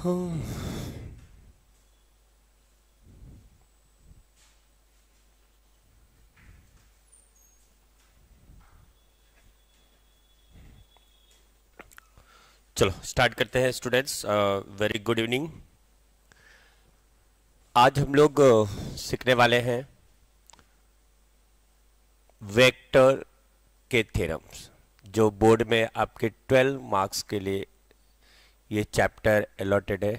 चलो स्टार्ट करते हैं स्टूडेंट्स वेरी गुड इवनिंग आज हम लोग uh, सीखने वाले हैं वेक्टर के थ्योरम्स जो बोर्ड में आपके 12 मार्क्स के लिए ये चैप्टर अलॉटेड है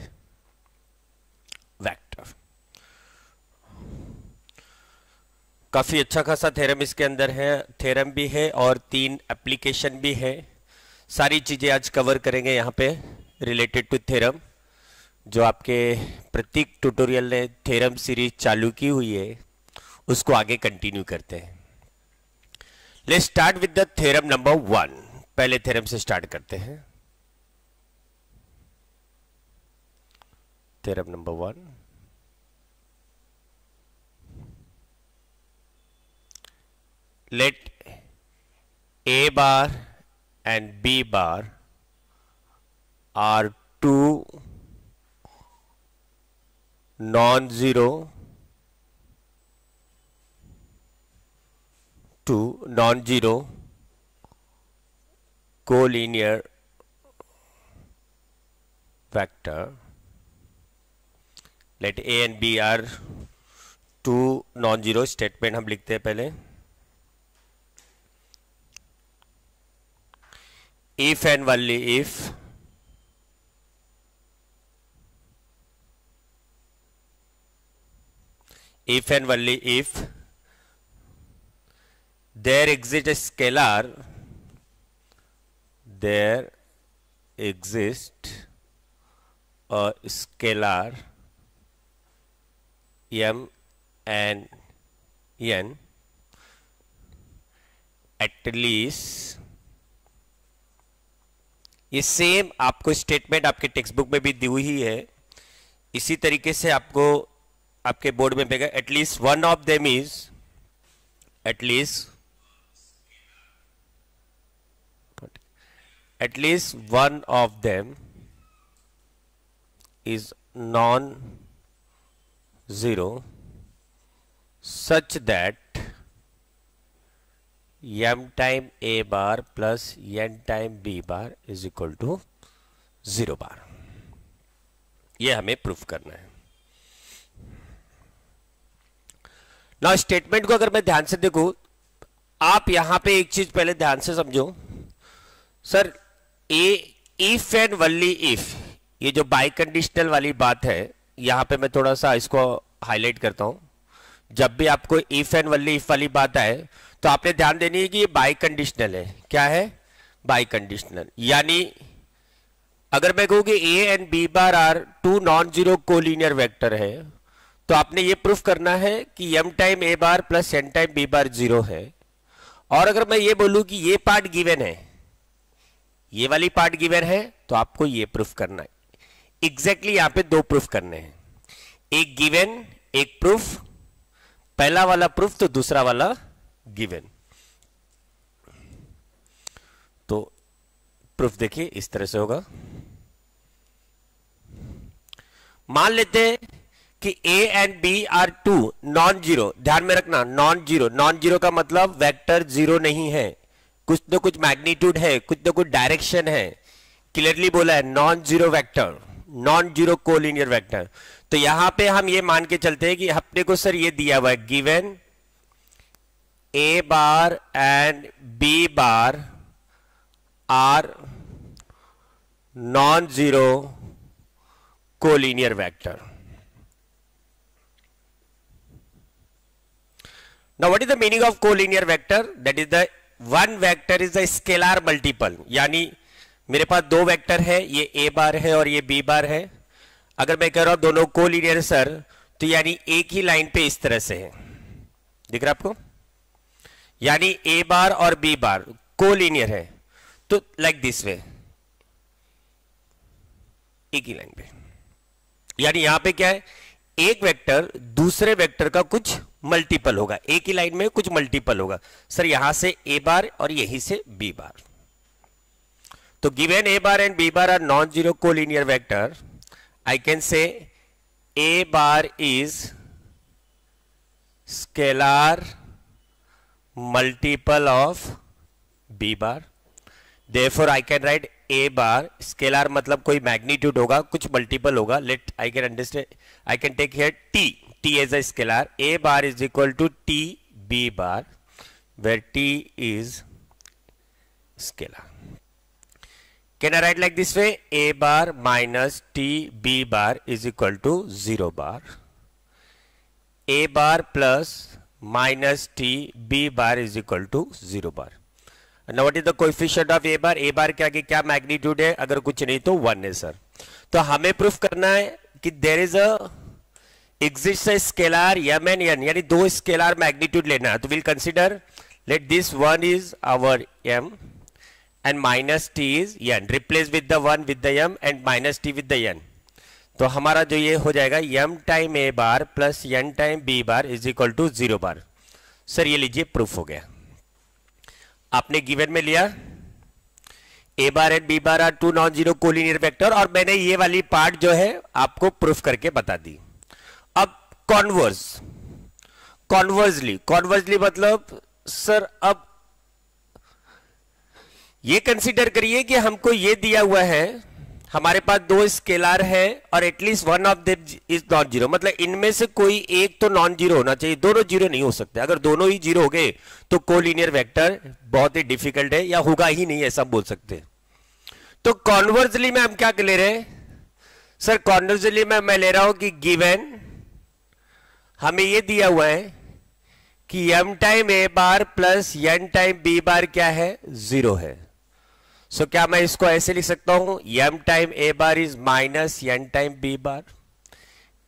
वेक्टर काफ़ी अच्छा खासा थेरम इसके अंदर है थेरम भी है और तीन एप्लीकेशन भी है सारी चीज़ें आज कवर करेंगे यहाँ पे रिलेटेड टू थेरम जो आपके प्रत्येक ट्यूटोरियल ने थेरम सीरीज चालू की हुई है उसको आगे कंटिन्यू करते हैं let start with the theorem number one पहले थेरम से स्टार्ट करते हैं theorem number 1 let a bar and b bar are two non-zero two non-zero collinear vector let a and B are two non zero statement हम लिखते हैं पहले if and वाली if if and वाली if there exist a scalar there exist a scalar m and n at least ये same आपको statement आपके textbook में भी दी हुई है इसी तरीके से आपको आपके बोर्ड में देगा at least one of them is at least at least one of them is non zero such that m time a bar plus n time b bar is equal to zero bar ये हमें प्रूफ करना है ना statement को अगर मैं ध्यान से देखू आप यहां पे एक चीज पहले ध्यान से समझो sir a if and only if ये जो बाई कंडीशनल वाली बात है यहाँ पे मैं थोड़ा सा इसको हाईलाइट करता हूँ जब भी आपको इफ एंड वल्ली इफ वाली बात आए तो आपने ध्यान देनी है कि ये बाई कंडीशनल है क्या है बाई कंडीशनल यानी अगर मैं कहूँ कि ए and B bar are two non zero collinear vector है तो आपने ये प्रूफ करना है कि एम टाइम ए bar plus N time B bar zero है और अगर मैं ये बोलूँ कि ये पार्ट गिवेन है ये वाली पार्ट गिवेन है तो आपको ये प्रूफ करना है एग्जैक्टली यहां पे दो प्रूफ करने हैं एक गिवन एक प्रूफ पहला वाला प्रूफ तो दूसरा वाला गिवन तो प्रूफ देखिए इस तरह से होगा मान लेते हैं कि ए and B are two non zero ध्यान में रखना नॉन जीरो नॉन जीरो का मतलब वेक्टर जीरो नहीं है कुछ तो कुछ मैग्नीट्यूड है कुछ तो कुछ डायरेक्शन है क्लियरली बोला है non zero vector non zero collinear vector तो यहां पे हम ये मान के चलते हैं कि अपने को सर ये दिया हुआ है given a bar and B bar are non zero collinear vector now what is the meaning of collinear vector that is the one vector is the scalar multiple यानी मेरे पास दो वेक्टर है ये ए बार है और ये बी बार है अगर मैं कह रहा हूं दोनों को लीनियर सर तो यानी एक ही लाइन पे इस तरह से है दिख रहा आपको यानी ए बार और बी बार को लीनियर है तो लाइक दिस वे एक ही लाइन पे यानी यहां पे क्या है एक वेक्टर दूसरे वेक्टर का कुछ मल्टीपल होगा एक ही लाइन में कुछ मल्टीपल होगा सर यहां से ए बार और यहीं से बी बार तो given a bar and B bar are non zero collinear vector I can say a bar is scalar multiple of B bar therefore I can write a bar scalar मतलब कोई magnitude होगा कुछ multiple होगा let I can understand I can take here t t as a scalar a bar is equal to t b bar where t is scalar Can I write like this way? A bar minus T B bar is equal to zero bar. A bar plus minus T B bar is equal to zero bar. Now what is the coefficient of A bar? A bar के आगे क्या magnitude है अगर कुछ नहीं तो one है sir. तो हमें proof करना है कि there there is a exist scalar M and N यानी दो scalar magnitude लेना है तो we'll consider let this one is our M. and minus t is n replace with the one with the m and minus t with the n तो हमारा जो ये हो जाएगा m time a bar plus n time b bar is equal to zero bar sir ये लीजिए proof हो गया आपने गिवन में लिया a bar and B bar are two non zero collinear vector और मैंने ये वाली पार्ट जो है आपको प्रूफ करके बता दी अब कॉन्वर्स कॉन्वर्सली कॉन्वर्सली मतलब सर अब ये कंसिडर करिए कि हमको ये दिया हुआ है हमारे पास दो स्केलर है और at least one of them is non zero मतलब इनमें से कोई एक तो नॉन जीरो होना चाहिए दोनों जीरो नहीं हो सकते अगर दोनों ही जीरो हो गए तो कोलिनियर वेक्टर बहुत ही डिफिकल्ट है या होगा ही नहीं ऐसा बोल सकते तो कॉन्वर्सली में हम क्या ले रहे हैं सर कॉन्वर्सली में मैं ले रहा हूं कि गिवेन हमें यह दिया हुआ है कि एम टाइम ए bar plus N time B bar क्या है जीरो है सो so, क्या मैं इसको ऐसे लिख सकता हूं m time A bar is minus N time B bar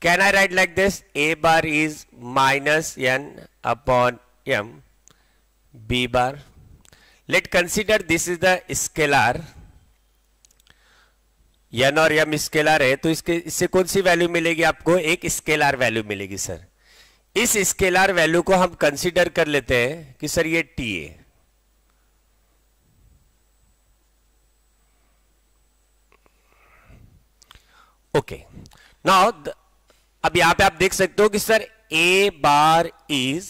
can I write like this a bar is minus n upon m b bar let consider this is the scalar n और m scalar है तो इसके इससे कौन सी value मिलेगी आपको एक scalar value मिलेगी सर इस स्केलर वैल्यू को हम कंसिडर कर लेते हैं कि सर ये टी है ओके नाउ अब यहां पे आप देख सकते हो कि sir A bar is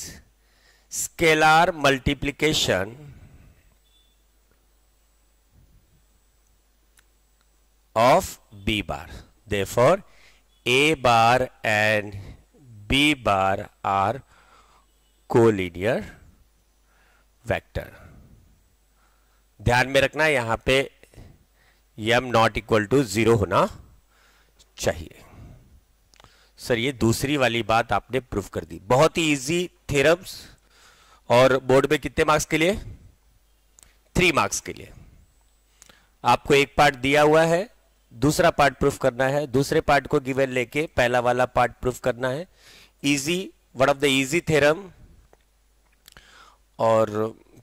scalar multiplication of B bar therefore a bar and B bar are collinear vector ध्यान में रखना यहां पे m not equal to zero होना चाहिए सर ये दूसरी वाली बात आपने प्रूफ कर दी बहुत ही इजी थेरम्स और बोर्ड में कितने मार्क्स के लिए थ्री मार्क्स के लिए आपको एक पार्ट दिया हुआ है दूसरा पार्ट प्रूफ करना है दूसरे पार्ट को गिवन लेके पहला वाला पार्ट प्रूफ करना है easy one of the easy theorem और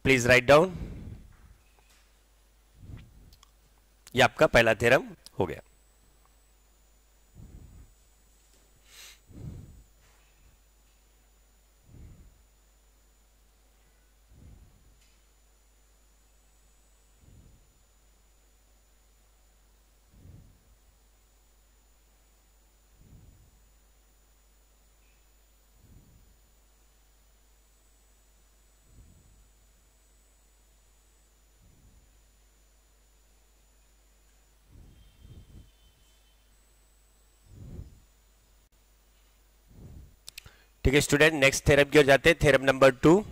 प्लीज राइट डाउन ये आपका पहला थेरम हो गया ठीक है स्टूडेंट नेक्स्ट थेरम की ओर जाते हैं थेरम नंबर टू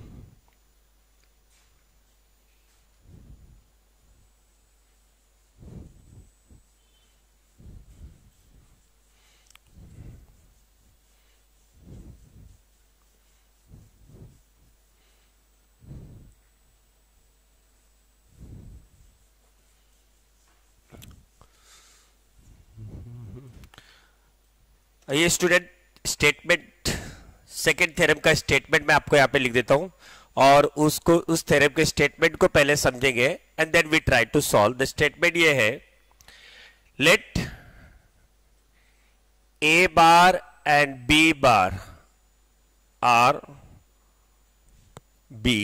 ये स्टूडेंट स्टेटमेंट सेकेंड थ्योरम का स्टेटमेंट मैं आपको यहाँ पे लिख देता हूँ और उसको उस थ्योरम के स्टेटमेंट को पहले समझेंगे and then we try to solve the statement ये है let A bar and B bar are be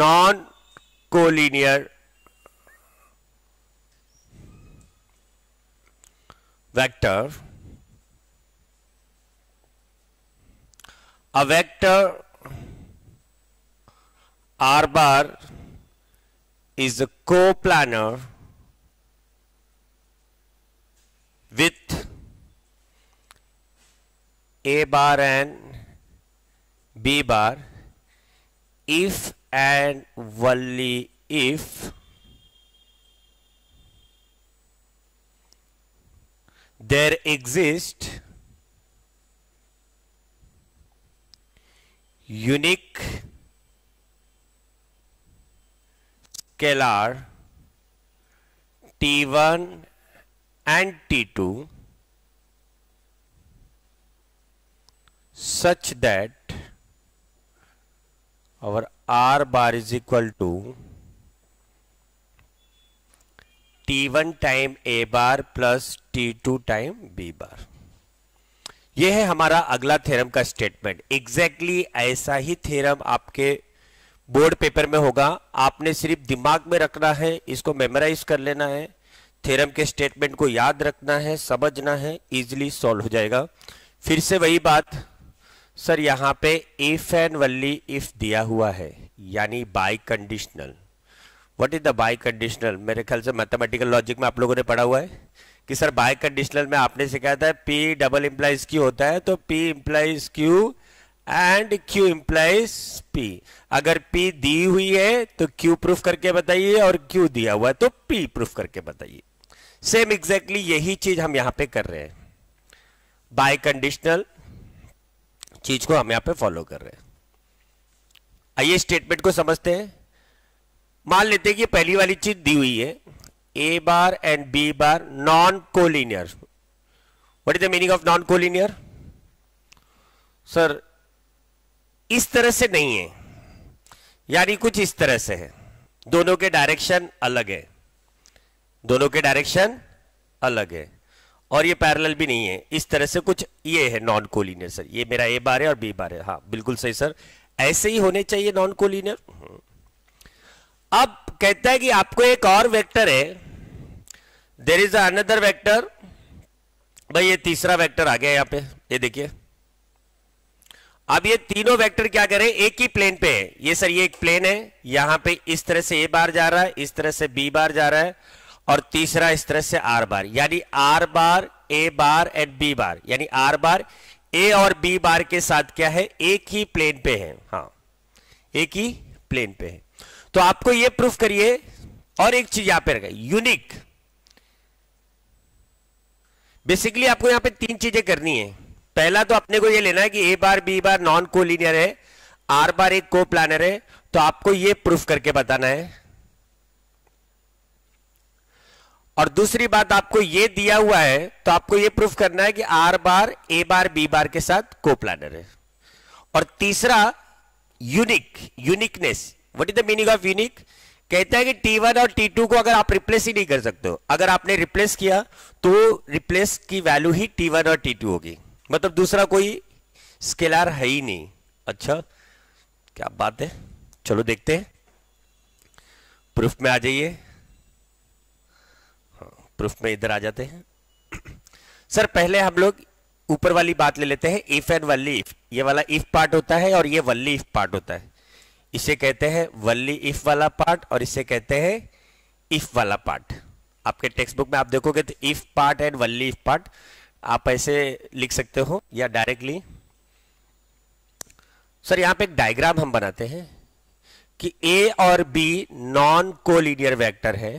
non collinear vector a vector r bar is a coplanar with a bar and b bar if and only if there exists unique scalar t1 and t2 such that our r bar is equal to t1 time a bar plus t2 time b bar यह है हमारा अगला theorem का statement exactly exactly ऐसा ही theorem आपके board paper में होगा आपने सिर्फ दिमाग में रखना है इसको मेमोराइज कर लेना है थ्योरम के स्टेटमेंट को याद रखना है समझना है इजीली सॉल्व हो जाएगा फिर से वही बात सर यहां पे इफ एंड वल्ली इफ दिया हुआ है यानी biconditional what is the biconditional मेरे ख्याल से मैथमेटिकल लॉजिक में आप लोगों ने पढ़ा हुआ है कि सर बाय कंडीशनल में आपने सिखाया था पी डबल इंप्लाइज क्यू होता है तो p implies q and q implies p अगर पी दी हुई है तो क्यू प्रूफ करके बताइए और क्यू दिया हुआ है तो पी प्रूफ करके बताइए सेम एग्जैक्टली यही चीज हम यहां पे कर रहे हैं बाय कंडीशनल चीज को हम यहां पे फॉलो कर रहे हैं आइए स्टेटमेंट को समझते हैं मान लेते हैं कि पहली वाली चीज दी हुई है A bar and B bar non-collinear. What is the meaning of non-collinear? Sir इस तरह से नहीं है यानी कुछ इस तरह से है दोनों के डायरेक्शन अलग है दोनों के डायरेक्शन अलग है और ये पैरेलल भी नहीं है इस तरह से कुछ ये है नॉन कोलिनियर सर ये मेरा ए बार है और बी बार है हाँ बिल्कुल सही सर ऐसे ही होने चाहिए नॉन कोलिनियर अब कहता है कि आपको एक और वेक्टर है देर इज अनदर वेक्टर भाई ये तीसरा वेक्टर आ गया यहां पे ये देखिए अब ये तीनों वेक्टर क्या करें एक ही प्लेन पे है ये सर ये एक प्लेन है यहां पे इस तरह से ए बार जा रहा है इस तरह से बी बार जा रहा है और तीसरा इस तरह से आर बार यानी r bar A bar and B bar यानी आर बार ए और बी बार के साथ क्या है एक ही प्लेन पे है हा एक ही प्लेन पे है तो आपको यह प्रूफ करिए और एक चीज यहां पर रखें यूनिक बेसिकली आपको यहां पे तीन चीजें करनी है पहला तो अपने को यह लेना है कि a bar B bar non collinear है आर बार एक को प्लानर है तो आपको यह प्रूफ करके बताना है और दूसरी बात आपको यह दिया हुआ है तो आपको यह प्रूफ करना है कि आर बार ए बार बी बार के साथ को प्लानर है और तीसरा unique uniqueness what is the meaning of unique कहता है कि T1 और T2 को अगर आप रिप्लेस ही नहीं कर सकते हो अगर आपने रिप्लेस किया तो रिप्लेस की वैल्यू ही T1 और T2 होगी मतलब दूसरा कोई स्केलर है ही नहीं अच्छा क्या बात है चलो देखते हैं प्रूफ में आ जाइए प्रूफ हाँ, में इधर आ जाते हैं सर पहले हम लोग ऊपर वाली बात ले लेते हैं इफ एंड वल्ली इफ ये वाला इफ पार्ट होता है और ये वल्ली इफ पार्ट होता है इसे कहते हैं वल्ली इफ वाला पार्ट और इसे कहते हैं इफ वाला पार्ट आपके टेक्स्ट बुक में आप देखोगे तो if part and only if part आप ऐसे लिख सकते हो या डायरेक्टली सर यहां पे एक डायग्राम हम बनाते हैं कि ए और बी नॉन कोलिनियर वेक्टर है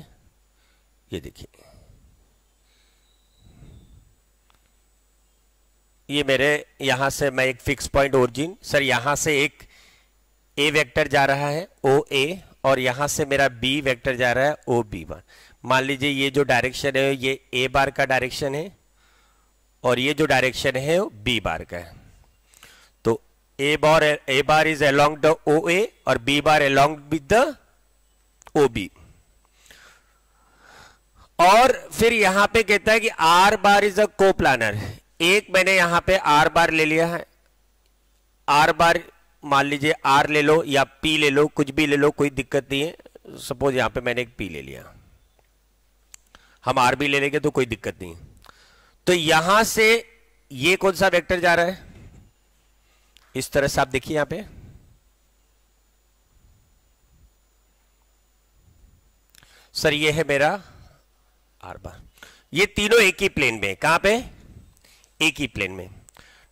ये देखिए ये मेरे यहां से मैं एक फिक्स पॉइंट ओरिजिन सर यहां से एक ए वेक्टर जा रहा है ओ ए और यहां से मेरा बी वेक्टर जा रहा है ओ बी वन मान लीजिए ये जो डायरेक्शन है ये ए बार का डायरेक्शन है और ये जो डायरेक्शन है वो बी बार का है तो ए bar A bar is along the O A और B bar along with the O B और फिर यहां पे कहता है कि r bar is a coplanar एक मैंने यहां पे आर बार ले लिया है आर बार मान लीजिए आर ले लो या पी ले लो कुछ भी ले लो कोई दिक्कत नहीं है सपोज यहां पे मैंने एक पी ले लिया हम आर भी ले लेंगे तो कोई दिक्कत नहीं तो यहां से ये कौन सा वेक्टर जा रहा है इस तरह से आप देखिए यहां पे सर ये है मेरा आर बार ये तीनों एक ही प्लेन में कहां पे एक ही प्लेन में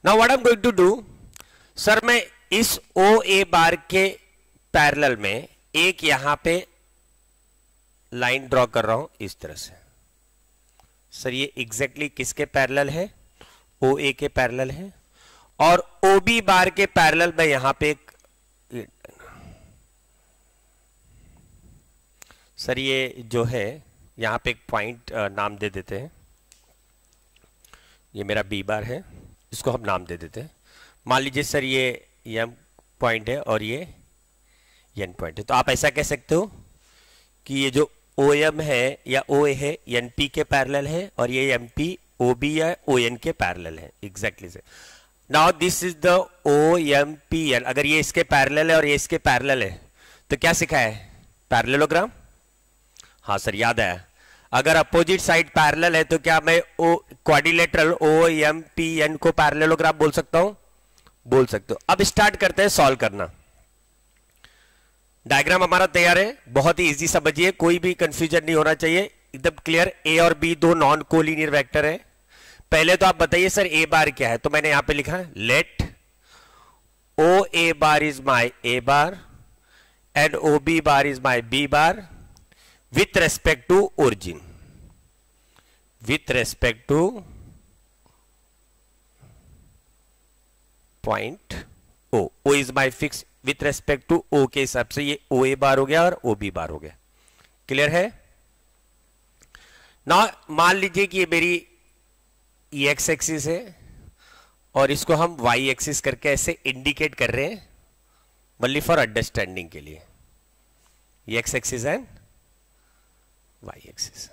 now what I am going to do sir मैं इस ओ ए बार के पैरेलल में एक यहां पे लाइन ड्रॉ कर रहा हूं इस तरह से सर ये एग्जैक्टली exactly किसके पैरेलल है ओ ए के पैरेलल है और ओ बी बार के पैरेलल में यहां पे एक सर ये जो है यहां पे एक पॉइंट नाम दे देते हैं ये मेरा बी बार है इसको हम नाम दे देते हैं मान लीजिए सर ये एम पॉइंट है और ये एन पॉइंट है तो आप ऐसा कह सकते हो कि ये जो ओ एम है या ओ ए है एन पी के पैरल है और ये एम पी ओ बी या ओ एन के पैरल है एग्जैक्टली से now this is the O M P L अगर ये इसके पैरल है और ये इसके पैरल है तो क्या सिखा है पैरलोग्राम हाँ सर याद है अगर अपोजिट साइड पैरल है तो क्या मैं O quadrilateral O M P N को पैरलोग्राम बोल सकता हूं बोल सकते हो अब स्टार्ट करते हैं सॉल्व करना डायग्राम हमारा तैयार है बहुत ही इजी समझिए कोई भी कंफ्यूजन नहीं होना चाहिए एकदम क्लियर ए और बी दो नॉन कोलिनियर वेक्टर है पहले तो आप बताइए सर ए बार क्या है तो मैंने यहां पे लिखा let O A bar is my a bar and O B bar is my b bar with respect to origin with respect to point O O is my fix with respect to O के हिसाब से ये ओ A बार हो गया और ओ B बार हो गया clear है ना मान लीजिए कि ये मेरी ई एक्स एक्सिस है और इसको हम वाई एक्सिस करके ऐसे इंडिकेट कर रहे हैं मल्ली फॉर अंडरस्टैंडिंग के लिए x axis and y axis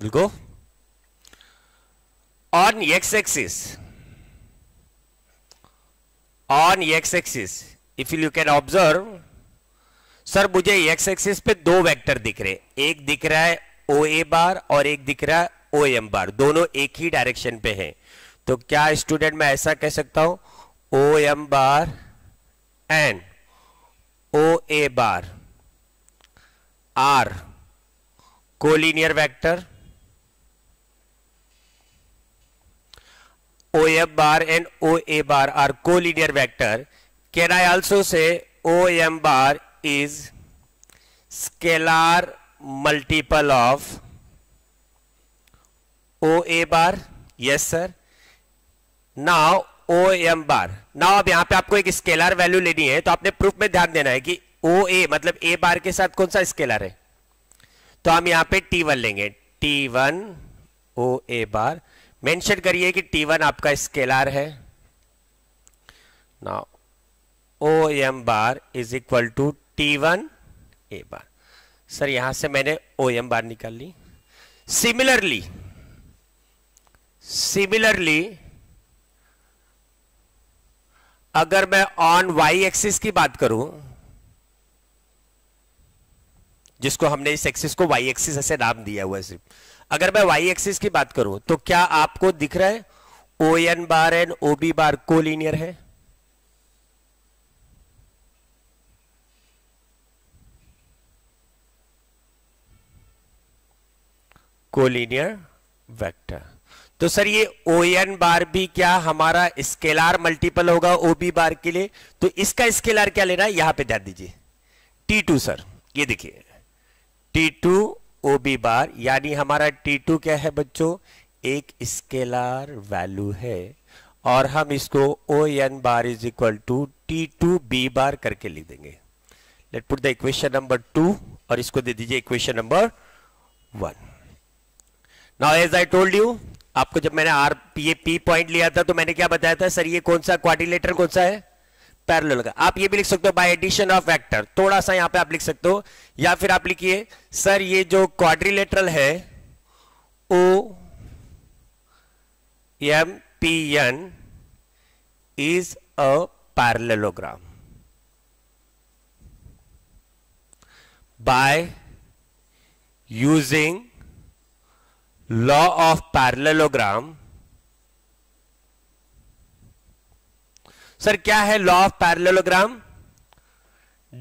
बिल्कुल on x axis on x axis if you can observe sir मुझे एक्स एक्सिस पे दो वेक्टर दिख रहे एक दिख रहा है ओ ए बार और एक दिख रहा है ओ एम बार दोनों एक ही डायरेक्शन पे हैं तो क्या स्टूडेंट मैं ऐसा कह सकता हूं O M bar and O A bar are collinear vector O F bar and O A bar are को collinear vector can I also say O M bar is scalar multiple of O A bar yes sir now O M bar now अब यहां पर आपको एक scalar value लेनी है तो आपने प्रूफ में ध्यान देना है कि ओ ए मतलब ए बार के साथ कौन सा स्केलर है तो हम यहां पर टी वन लेंगे t one O A bar mention करिए कि T1 आपका स्केलर है now O M bar is equal to t one A bar sir यहां से मैंने ओ एम बार निकाल ली सिमिलरली सिमिलरली अगर मैं ऑन वाई एक्सिस की बात करूं जिसको हमने इस एक्सिस को वाई एक्सिस ऐसे नाम दिया हुआ है सिर्फ अगर मैं वाई एक्सिस की बात करूं तो क्या आपको दिख रहा है O N bar and O B bar collinear है कोलिनियर वेक्टर तो सर ये ओ एन बार भी क्या हमारा स्केलर मल्टीपल होगा ओ बी बार के लिए तो इसका स्केलर क्या लेना है यहां पे ध्यान दीजिए टी टू सर ये देखिए t two O B bar यानी हमारा टी टू क्या है बच्चों एक स्केलर वैल्यू है और हम इसको O N bar is equal to t two B bar करके लिख देंगे let put the equation number two और इसको दे दीजिए equation number one now as I told you आपको जब मैंने आर ये पी पॉइंट लिया था तो मैंने क्या बताया था सर ये कौन सा क्वारिलेटर कौन सा है पैरल का आप ये भी लिख सकते हो बाय एडिशन ऑफ वेक्टर थोड़ा सा यहां पे आप लिख सकते हो या फिर आप लिखिए सर ये जो क्वाड्रिलेटरल है O M P N is a parallelogram by using law of parallelogram sir क्या है law of parallelogram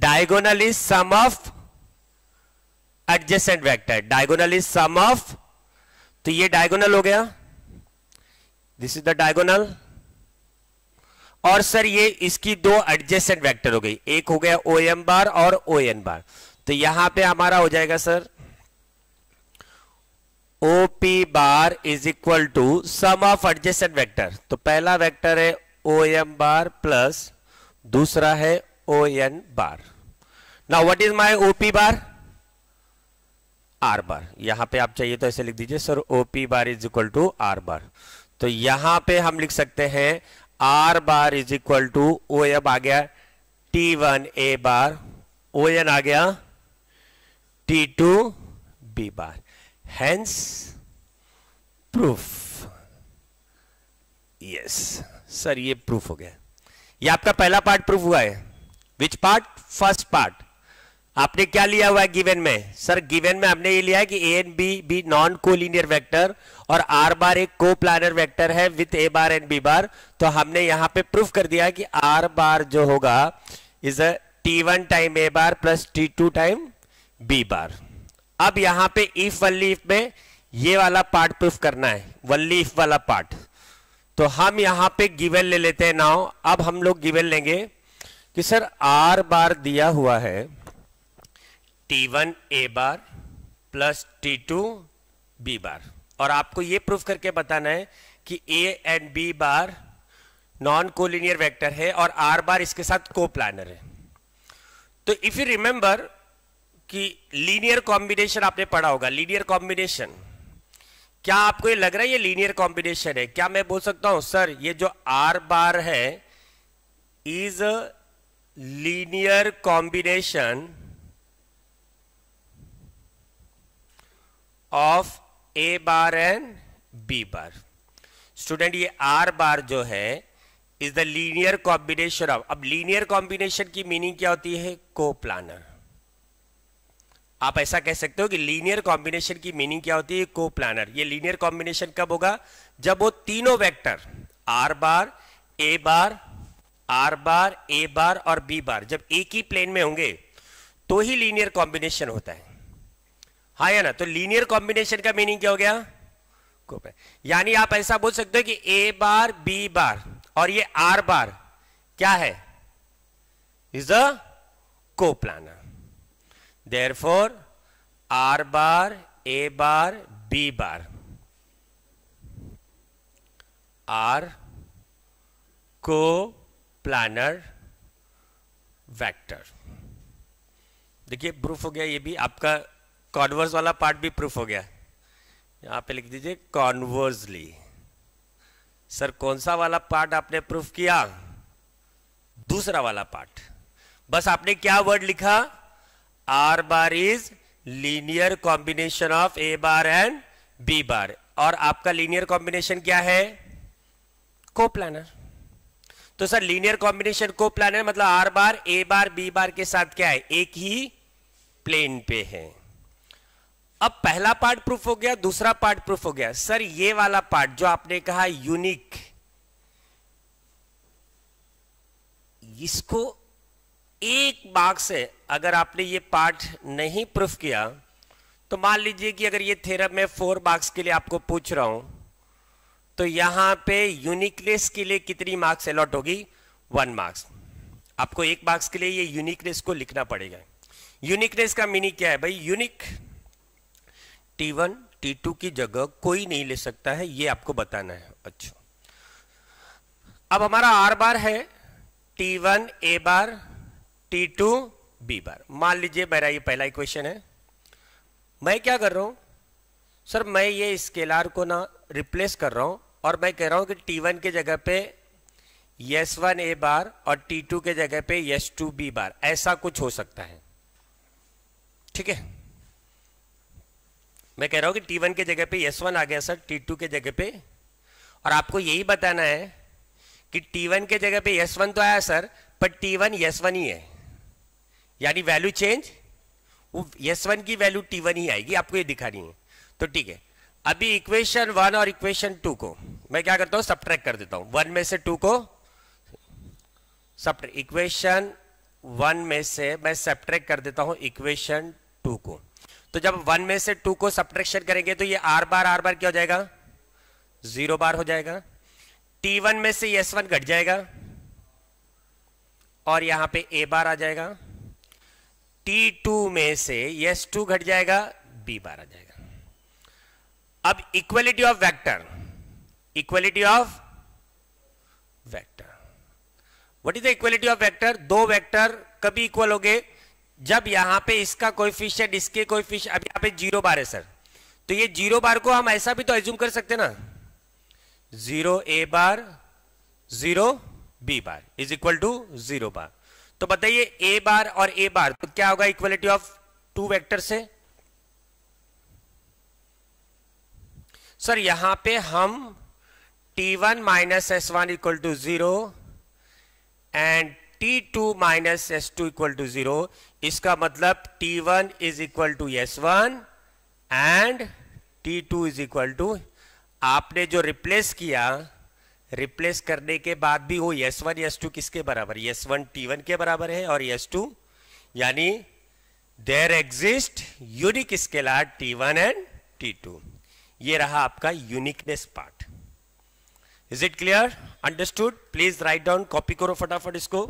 diagonal is sum of adjacent vector diagonal is sum of तो ये डायगोनल हो गया दिस इज द डायगोनल और sir ये इसकी दो एडजेसेंट वेक्टर हो गई एक हो गया ओ एम बार और ओ एन बार तो यहां पे हमारा हो जाएगा sir O P bar is equal to sum of adjacent vector तो पहला वेक्टर है ओ एम बार प्लस दूसरा है O N bar now what is my OP bar are bar यहां पे आप चाहिए तो ऐसे लिख दीजिए sir OP bar is equal to are bar तो यहां पे हम लिख सकते हैं are bar is equal to O M आ गया टी वन ए बार ओ एन आ गया t two B bar hence proof yes yes. Sir ये प्रूफ हो गया ये आपका पहला पार्ट प्रूफ हुआ है विच पार्ट फर्स्ट पार्ट आपने क्या लिया हुआ है गिवन में सर गिवन में आपने ये लिया है कि a and b be non collinear vector और आर बार एक को प्लानर वैक्टर है with a bar and B bar तो हमने यहां पे प्रूफ कर दिया कि आर बार जो होगा is a t one time A bar plus T two time B bar अब यहां पे इफ वन लीफ में ये वाला पार्ट प्रूफ करना है वन लीफ वाला पार्ट तो हम यहां पे गिवन ले लेते हैं नाउ अब हम लोग गिवन लेंगे कि सर आर बार दिया हुआ है टी वन ए bar plus T two B bar और आपको ये प्रूफ करके बताना है कि ए and B bar non collinear vector है और आर बार इसके साथ को प्लानर है तो इफ यू रिमेंबर कि लीनियर कॉम्बिनेशन आपने पढ़ा होगा लीनियर कॉम्बिनेशन क्या आपको ये लग रहा है ये लीनियर कॉम्बिनेशन है क्या मैं बोल सकता हूं सर ये जो आर बार है is a linear combination of A bar and B bar student ये आर बार जो है is the linear combination of अब लीनियर कॉम्बिनेशन की मीनिंग क्या होती है को प्लानर आप ऐसा कह सकते हो कि लीनियर कॉम्बिनेशन की मीनिंग क्या होती है को प्लानर ये लीनियर कॉम्बिनेशन कब होगा जब वो तीनों vector R bar A bar are bar A bar और बी बार जब एक ही प्लेन में होंगे तो ही लीनियर कॉम्बिनेशन होता है हा या ना तो लीनियर कॉम्बिनेशन का मीनिंग क्या हो गया यानी आप ऐसा बोल सकते हो कि ए बार बी बार और ये आर बार क्या है is a coplanar therefore r bar a bar b bar r planar vector देखिए प्रूफ हो गया ये भी आपका कॉन्वर्स वाला पार्ट भी प्रूफ हो गया यहां पे लिख दीजिए कॉन्वर्सली सर कौन सा वाला पार्ट आपने प्रूफ किया दूसरा वाला पार्ट बस आपने क्या वर्ड लिखा R bar is linear combination of A bar and B bar और आपका लीनियर कॉम्बिनेशन क्या है प्लानर तो sir linear combination coplanar मतलब आर बार ए बार बी बार के साथ क्या है एक ही प्लेन पे है अब पहला पार्ट प्रूफ हो गया दूसरा पार्ट प्रूफ हो गया सर ये वाला पार्ट जो आपने कहा यूनिक इसको एक बाग से अगर आपने ये पार्ट नहीं प्रूफ किया तो मान लीजिए कि अगर ये थेरम मैं फोर मार्क्स के लिए आपको पूछ रहा हूं तो यहां पे यूनिकनेस के लिए कितनी मार्क्स अलॉट होगी वन मार्क्स आपको एक मार्क्स के लिए ये यूनिकनेस को लिखना पड़ेगा यूनिकनेस का मीनिंग क्या है भाई unique T one T two की जगह कोई नहीं ले सकता है ये आपको बताना है अच्छा अब हमारा आर बार है टी वन ए bar T two B bar मान लीजिए मेरा ये पहला इक्वेशन है मैं क्या कर रहा हूं सर मैं ये स्केलर को ना रिप्लेस कर रहा हूं और मैं कह रहा हूं कि टी वन के जगह पे यस वन ए बार और टी टू के जगह पे यस टू बी बार ऐसा कुछ हो सकता है ठीक है मैं कह रहा हूं कि टी वन के जगह पे यस वन आ गया सर टी टू के जगह पे और आपको यही बताना है कि टी वन के जगह पे यस वन तो आया सर पर टी वन यस वन ही है यानी वैल्यू चेंज एस वन की वैल्यू टी वन ही आएगी आपको ये दिखा रही है तो ठीक है अभी इक्वेशन वन और इक्वेशन टू को मैं क्या करता हूं सब्ट्रैक्ट कर देता हूं वन में से टू को सब इक्वेशन वन में से मैं सब्ट्रैक्ट कर देता हूं इक्वेशन टू को तो जब वन में से टू को सब्ट्रैक्शन करेंगे तो ये आर बार आर बार क्या हो जाएगा जीरो बार हो जाएगा टी वन में से एस वन घट जाएगा और यहां पे ए बार आ जाएगा टी टू में से यस टू घट जाएगा बी बार आ जाएगा अब equality of vector equality of vector what is the equality of vector दो वेक्टर कभी इक्वल हो गए जब यहां पे इसका कोई फिश है इसके कोई फिश अब यहां पे जीरो बार है सर तो ये जीरो बार को हम ऐसा भी तो एज्यूम कर सकते ना zero A bar zero B bar is equal to zero bar तो बताइए ए बार और ए बार तो क्या होगा इक्वलिटी ऑफ टू वेक्टर से सर यहां पे हम t1 one minus S one equal to zero and T two minus S two equal to zero इसका मतलब t1 one is equal to S one and T two is equal to आपने जो replace किया replace करने के बाद भी वो यस वन यस टू किसके बराबर यस वन टी वन के बराबर है और यस टू यानी there exist unique scalar T one and T two ये रहा आपका uniqueness part is it clear understood please write down copy करो फटाफट इसको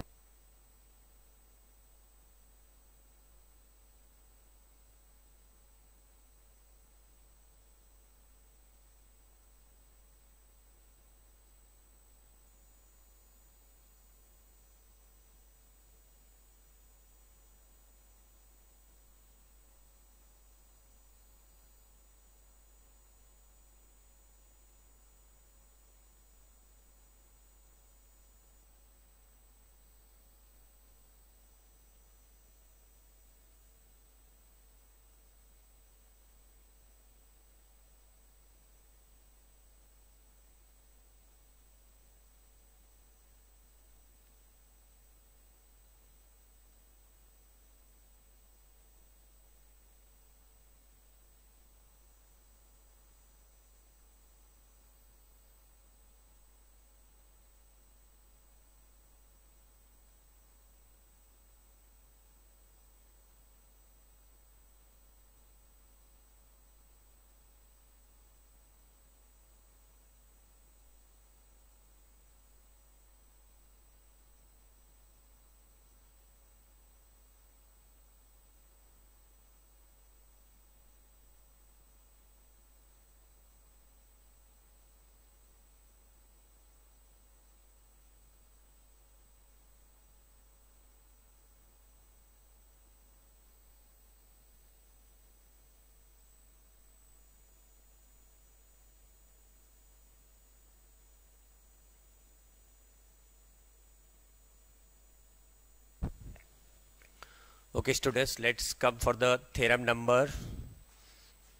okay students let's come for the theorem number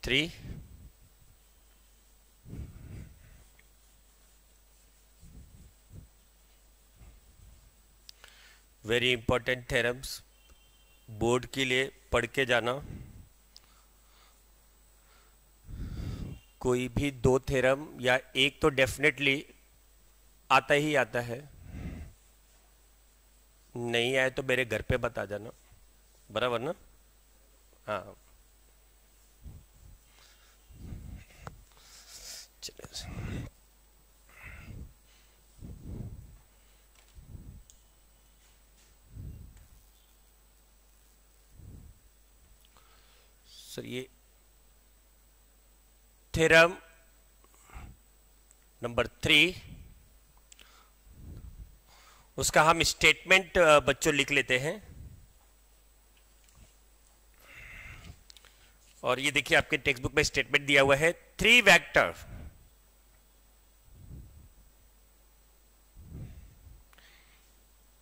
3 very important theorems board के लिए पढ़ के जाना कोई भी दो थेरम या एक तो डेफिनेटली आता ही आता है नहीं आए तो मेरे घर पे बता जाना बराबर ना हाँ सर ये थ्योरम नंबर थ्री उसका हम स्टेटमेंट बच्चों लिख लेते हैं और ये देखिए आपके टेक्स्ट बुक में स्टेटमेंट दिया हुआ है three vector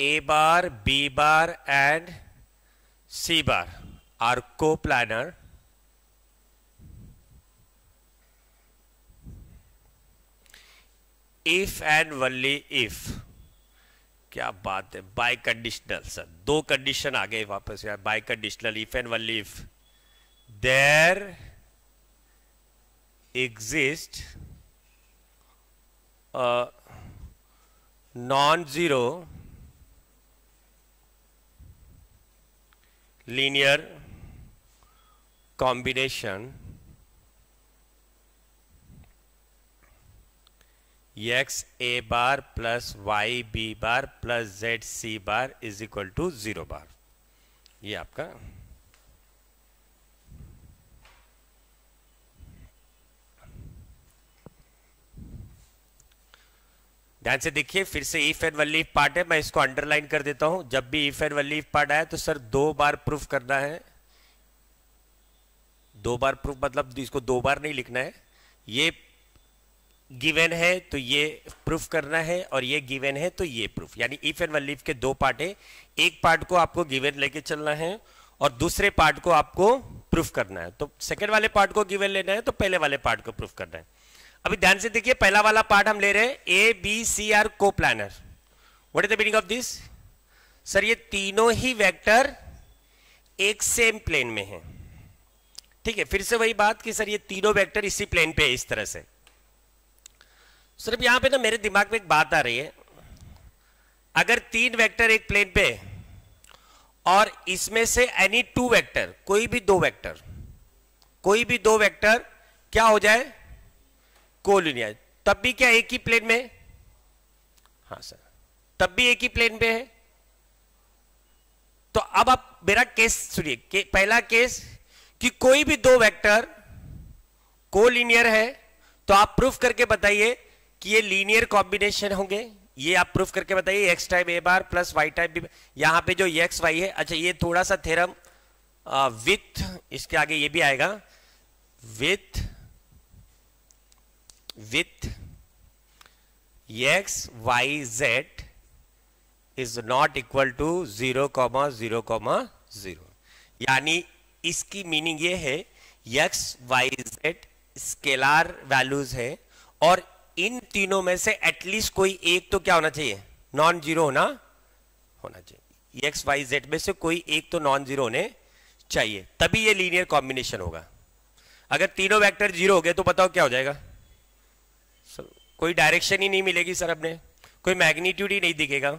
A bar B bar and C bar are coplanar if and only if क्या बात है बाय कंडीशनल सर दो कंडीशन आ गए वापस यार biconditional if and only if there exist a non-zero linear combination X A bar plus Y B bar plus Z C bar is equal to zero bar ये आपका ध्यान से देखिए फिर से ईफ एंड वल्लीफ पार्ट है मैं इसको अंडरलाइन कर देता हूं जब भी ईफ एंड वल्लीफ पार्ट आया तो सर दो बार प्रूफ करना है दो बार प्रूफ मतलब इसको दो बार नहीं लिखना है ये गिवन है तो ये प्रूफ करना है और ये गिवन है तो ये प्रूफ यानी इफ एंड वल्लीफ के दो पार्ट है एक पार्ट को आपको गिवेन लेके चलना है और दूसरे पार्ट को आपको प्रूफ करना है तो सेकेंड वाले पार्ट को गिवेन लेना है तो पहले वाले पार्ट को प्रूफ करना है अभी ध्यान से देखिए पहला वाला पार्ट हम ले रहे हैं A B C are coplanar what is the meaning of this sir ये तीनों ही वेक्टर एक सेम प्लेन में है ठीक है फिर से वही बात कि सर ये तीनों वेक्टर इसी प्लेन पे है इस तरह से अब यहां पे ना मेरे दिमाग में एक बात आ रही है अगर तीन वेक्टर एक प्लेन पे है और इसमें से एनी टू वेक्टर कोई भी दो वेक्टर कोई भी दो वेक्टर क्या हो जाए कोलिनियर तब भी क्या एक ही प्लेन में हा हाँ सर तब भी एक ही प्लेन पे है तो अब आप मेरा केस सुनिए के, पहला केस कि कोई भी दो वेक्टर कोलिनियर है तो आप प्रूफ करके बताइए कि ये लीनियर कॉम्बिनेशन होंगे ये आप प्रूफ करके बताइए एक्स टाइम ए bar plus Y time B यहां पे जो एक्स वाई है अच्छा ये थोड़ा सा थेरम विथ uh, इसके आगे ये भी आएगा with with x y z is not equal to 0 comma 0 comma 0 यानी इसकी मीनिंग ये है x y z scalar values है और इन तीनों में से एटलीस्ट कोई एक तो क्या होना चाहिए नॉन जीरो होना होना चाहिए एक्स वाई जेड में से कोई एक तो नॉन जीरो होने चाहिए तभी ये लीनियर कॉम्बिनेशन होगा अगर तीनों वेक्टर जीरो हो गए तो बताओ क्या हो जाएगा सर कोई डायरेक्शन ही नहीं मिलेगी सर अपने कोई मैग्नीट्यूड ही नहीं दिखेगा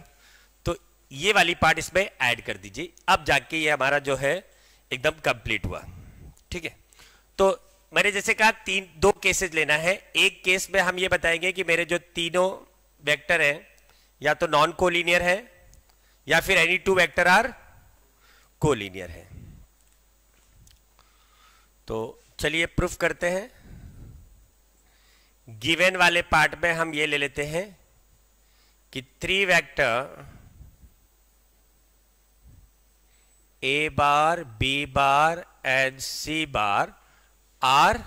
तो ये वाली पार्ट इसमें ऐड कर दीजिए अब जाके ये हमारा जो है एकदम कंप्लीट हुआ ठीक है तो मैंने जैसे कहा तीन दो केसेस लेना है एक केस में हम ये बताएंगे कि मेरे जो तीनों वेक्टर हैं या तो नॉन कोलिनियर है या फिर any two vector are collinear है तो चलिए प्रूफ करते हैं गिवेन वाले पार्ट में हम ये ले लेते हैं कि three vector A bar B bar and C bar are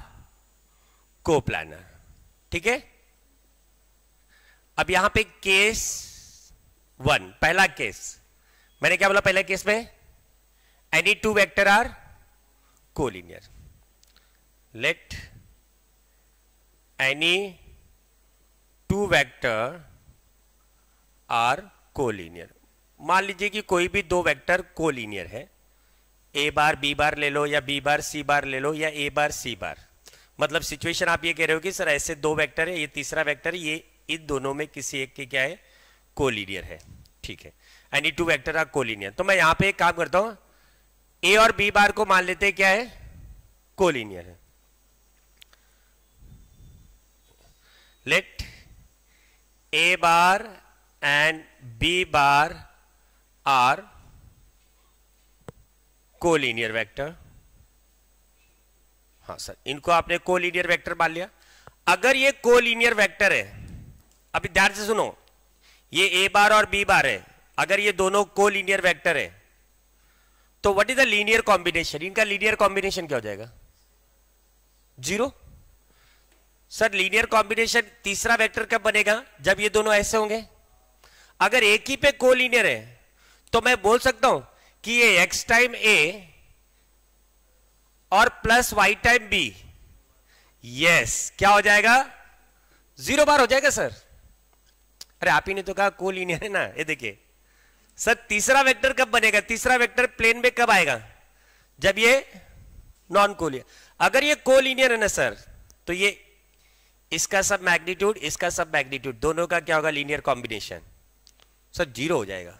coplanar ठीक है अब यहां पे केस वन पहला केस मैंने क्या बोला पहला केस में any two vector are collinear let any two vector are collinear मान लीजिए कि कोई भी दो वेक्टर कोलिनियर है ए बार बी बार ले लो या बी बार सी बार ले लो या ए बार सी बार मतलब सिचुएशन आप ये कह रहे हो कि सर ऐसे दो वेक्टर है ये तीसरा वेक्टर ये इन दोनों में किसी एक के क्या है कोलिनियर है ठीक है any two vector are collinear तो मैं यहां पे एक काम करता हूं ए और बी बार को मान लेते क्या है कोलिनियर है let a bar and b bar are collinear vector हाँ सर इनको आपने कोलिनियर वेक्टर मान लिया अगर ये कोलिनियर वेक्टर है अभी ध्यान से सुनो ये ए बार और बी बार है अगर ये दोनों कोलिनियर वेक्टर है तो what is the linear combination इनका लीनियर कॉम्बिनेशन क्या हो जाएगा जीरो सर लीनियर कॉम्बिनेशन तीसरा वेक्टर कब बनेगा जब ये दोनों ऐसे होंगे अगर एक ही पे को लीनियर है तो मैं बोल सकता हूं कि ये x टाइम a और plus Y time b yes क्या हो जाएगा जीरो बार हो जाएगा सर अरे आप ही ने तो कहा को लीनियर है ना ये देखिए सर तीसरा वेक्टर कब बनेगा तीसरा वेक्टर प्लेन में कब आएगा जब ये नॉन कोलियर अगर ये कोलिनियर है ना सर तो ये इसका सब मैग्नीट्यूड इसका सब मैग्नीट्यूड दोनों का क्या होगा लीनियर कॉम्बिनेशन सर जीरो हो जाएगा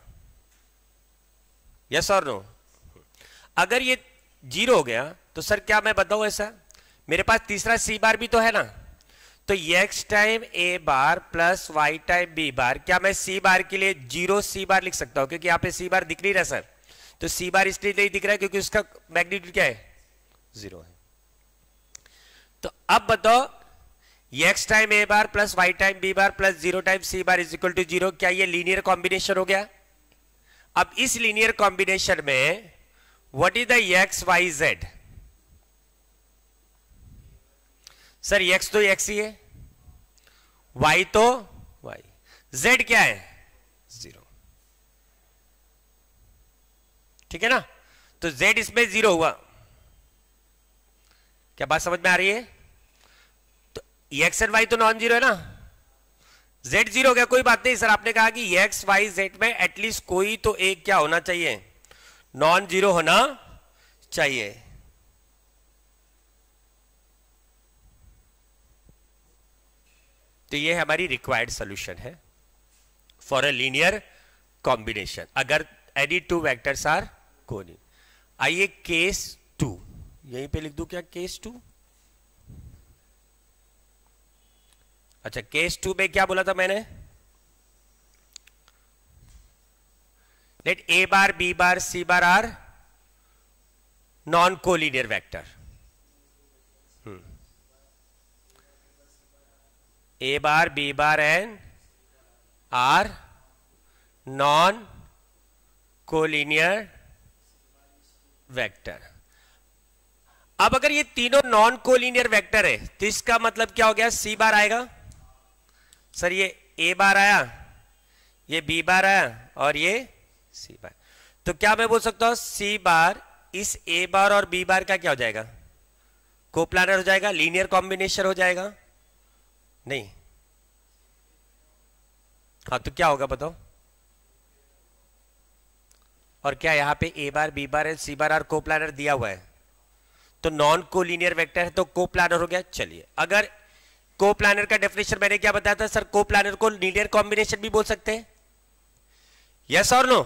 यस और नो अगर ये जीरो हो गया तो सर क्या मैं बताऊं ऐसा मेरे पास तीसरा सी बार भी तो है ना तो एक्स टाइम ए bar plus Y time B bar क्या मैं सी बार के लिए जीरो सी बार लिख सकता हूं क्योंकि यहां पे सी बार दिख नहीं रहा सर तो सी बार इसलिए नहीं दिख रहा है क्योंकि उसका मैग्नीट्यूड क्या है जीरो है तो अब बताओ X time A bar plus Y time B bar plus zero time C bar is equal to zero क्या ये लीनियर कॉम्बिनेशन हो गया अब इस लीनियर कॉम्बिनेशन में what is the X Y Z sir X तो एक्स ही है वाई तो वाई जेड क्या है जीरो ठीक है ना तो जेड इसमें जीरो हुआ क्या बात समझ में आ रही है एक्स एंड वाई तो नॉन जीरो है ना जेड जीरो हो गया कोई बात नहीं सर आपने कहा कि एक्स वाई जेड में एटलीस्ट कोई तो एक क्या होना चाहिए नॉन जीरो होना चाहिए तो ये हमारी रिक्वायर्ड सोल्यूशन है फॉर अ लीनियर कॉम्बिनेशन अगर एडी टू वैक्टर्स आर कोनी आइए केस टू यहीं पे लिख दू क्या केस टू अच्छा केस टू में क्या बोला था मैंने let A bar B bar C bar are non collinear vector A bar B bar and are non collinear vector अब अगर ये तीनों नॉन कोलिनियर वेक्टर है तो इसका मतलब क्या हो गया सी बार आएगा सर ये ए बार आया ये बी बार आया और ये सी बार तो क्या मैं बोल सकता हूं सी बार इस ए बार और बी बार का क्या हो जाएगा कोप्लानर हो जाएगा लीनियर कॉम्बिनेशन हो जाएगा नहीं हाँ तो क्या होगा बताओ और क्या यहां पे A bar B bar C bar और कोप्लानर दिया हुआ है तो नॉन कोलिनियर वेक्टर है तो कोप्लानर हो गया चलिए अगर को प्लानर का डेफिनेशन मैंने क्या बताया था सर को प्लानर को लीडियर कॉम्बिनेशन भी बोल सकते हैं यस और नो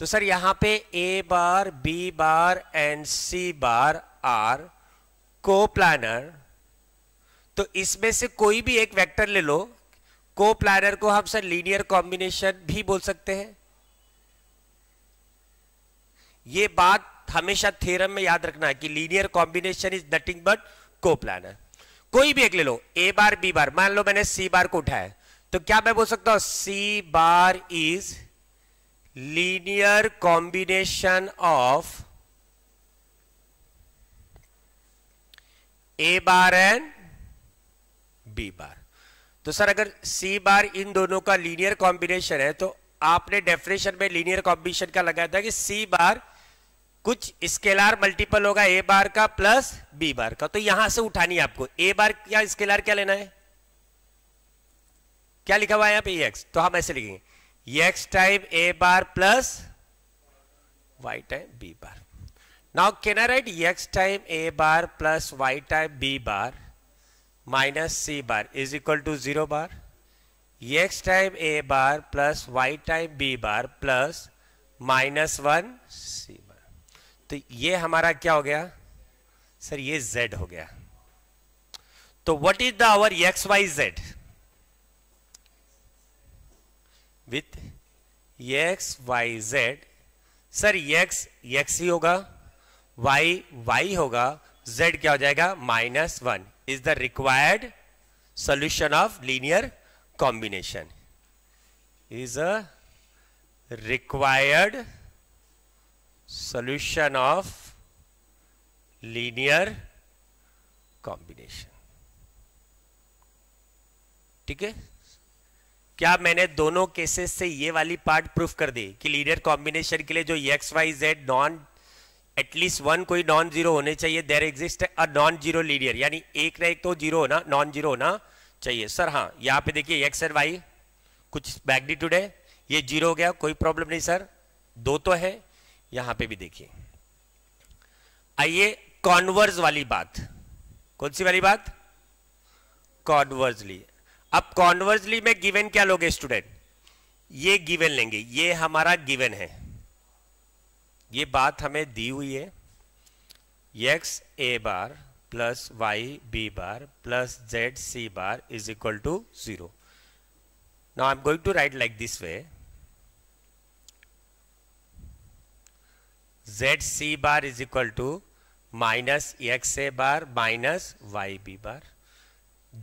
तो सर यहां पे A bar B bar and C bar are coplanar तो इसमें से कोई भी एक वेक्टर ले लो को प्लानर को हम सर लीनियर कॉम्बिनेशन भी बोल सकते हैं ये बात हमेशा थ्योरम में याद रखना है कि linear combination is nothing but coplanar कोई भी एक ले लो ए बार बी बार मान लो मैंने सी बार को उठाया तो क्या मैं बोल सकता हूं C bar is linear combination of A bar and B bar तो सर अगर सी बार इन दोनों का लीनियर कॉम्बिनेशन है तो आपने डेफिनेशन में लीनियर कॉम्बिनेशन का लगाया था कि सी बार कुछ स्केलर मल्टीपल होगा ए बार का प्लस बी बार का तो यहां से उठानी आपको ए बार या स्केलर क्या लेना है क्या लिखा हुआ है यहां पे एक्स तो हम ऐसे लिखेंगे X time A bar plus Y time B bar now can I write X time A bar plus Y time B bar minus C bar is equal to zero bar X time A bar plus Y time B bar plus minus one C तो ये हमारा क्या हो गया sir ये z हो गया तो what is the our X Y Z with X Y Z sir X X ही होगा y y होगा z क्या हो जाएगा minus one is the required solution of linear combination is a required solution of linear combination ठीक है क्या मैंने दोनों केसेस से ये वाली पार्ट प्रूफ कर दी कि लीनियर कॉम्बिनेशन के लिए जो X Y Z non at least one कोई नॉन जीरो होने चाहिए there exist a non zero linear यानी एक ना एक तो जीरो होना नॉन जीरो होना चाहिए सर हाँ यहां पे देखिए एक्स एंड वाई कुछ मैग्नीट्यूड है ये जीरो हो गया कोई प्रॉब्लम नहीं सर दो तो है यहां पे भी देखिए आइए कॉन्वर्स वाली बात कौन सी वाली बात कॉन्वर्सली अब कॉन्वर्सली में गिवन क्या लोगे स्टूडेंट ये गिवन लेंगे ये हमारा गिवन है ये बात हमें दी हुई है X A bar plus Y B bar plus Z C bar is equal to zero now I am going to write like this way Z C bar is equal to minus X A bar minus Y B bar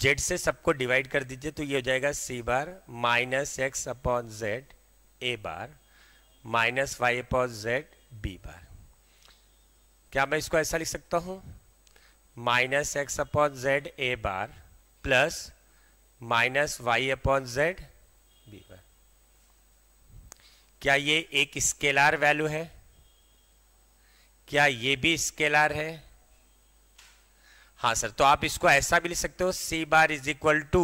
Z से सबको divide कर दीजिए तो ये हो जाएगा C bar minus X upon Z A bar minus Y upon Z B bar क्या मैं इसको ऐसा लिख सकता हूं minus X upon Z A bar plus minus Y upon Z B bar क्या ये एक स्केलर वैल्यू है क्या ये भी स्केलर है हाँ सर तो आप इसको ऐसा भी लिख सकते हो C bar is equal to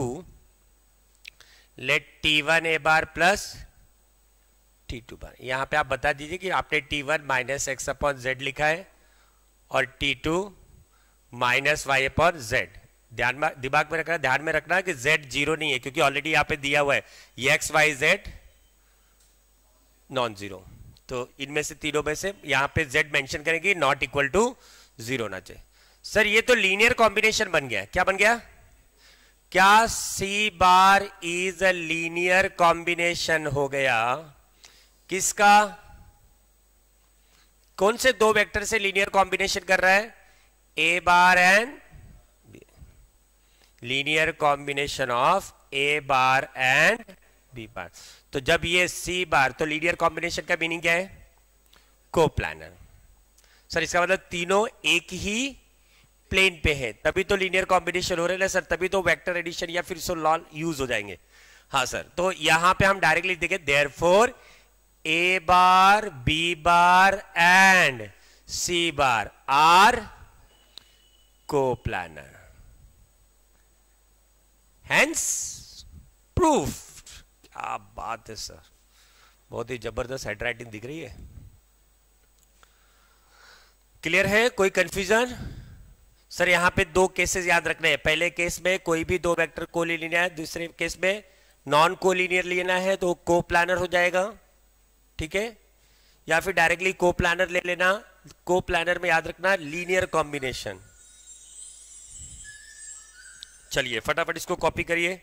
let T one A bar plus T two bar यहां पे आप बता दीजिए कि आपने T one minus X upon Z लिखा है और T two minus Y upon Z ध्यान में दिमाग में रखना ध्यान में रखना कि जेड जीरो नहीं है क्योंकि ऑलरेडी यहां पे दिया हुआ है X Y Z non zero तो इनमें से तीनों में से यहां पे z मेंशन करेंगे नॉट इक्वल टू जीरो होना चाहिए सर ये तो लीनियर कॉम्बिनेशन बन गया क्या बन गया क्या C bar is a linear combination हो गया किसका कौन से दो वेक्टर से लीनियर कॉम्बिनेशन कर रहा है A bar and linear combination of A bar and B bar तो जब ये सी बार तो लीडियर कॉम्बिनेशन का मीनिंग क्या है को प्लानर सर इसका मतलब तीनों एक ही प्लेन पे है तभी तो लीनियर कॉम्बिनेशन हो रहे ना सर तभी तो वेक्टर एडिशन या फिर सो लॉल यूज हो जाएंगे हाँ सर तो यहां पे हम डायरेक्ट लिख देंगे therefore A bar B bar and C bar are coplanar hence proof क्या बात है सर बहुत ही जबरदस्त हेड राइटिंग दिख रही है क्लियर है कोई कंफ्यूजन सर यहां पे दो केसेस याद रखने हैं पहले केस में कोई भी दो वेक्टर को ले लेना है दूसरे केस में नॉन को लेना है तो को प्लानर हो जाएगा ठीक है या फिर डायरेक्टली को प्लानर ले लेना को प्लानर में याद रखना लीनियर कॉम्बिनेशन चलिए फटाफट इसको कॉपी करिए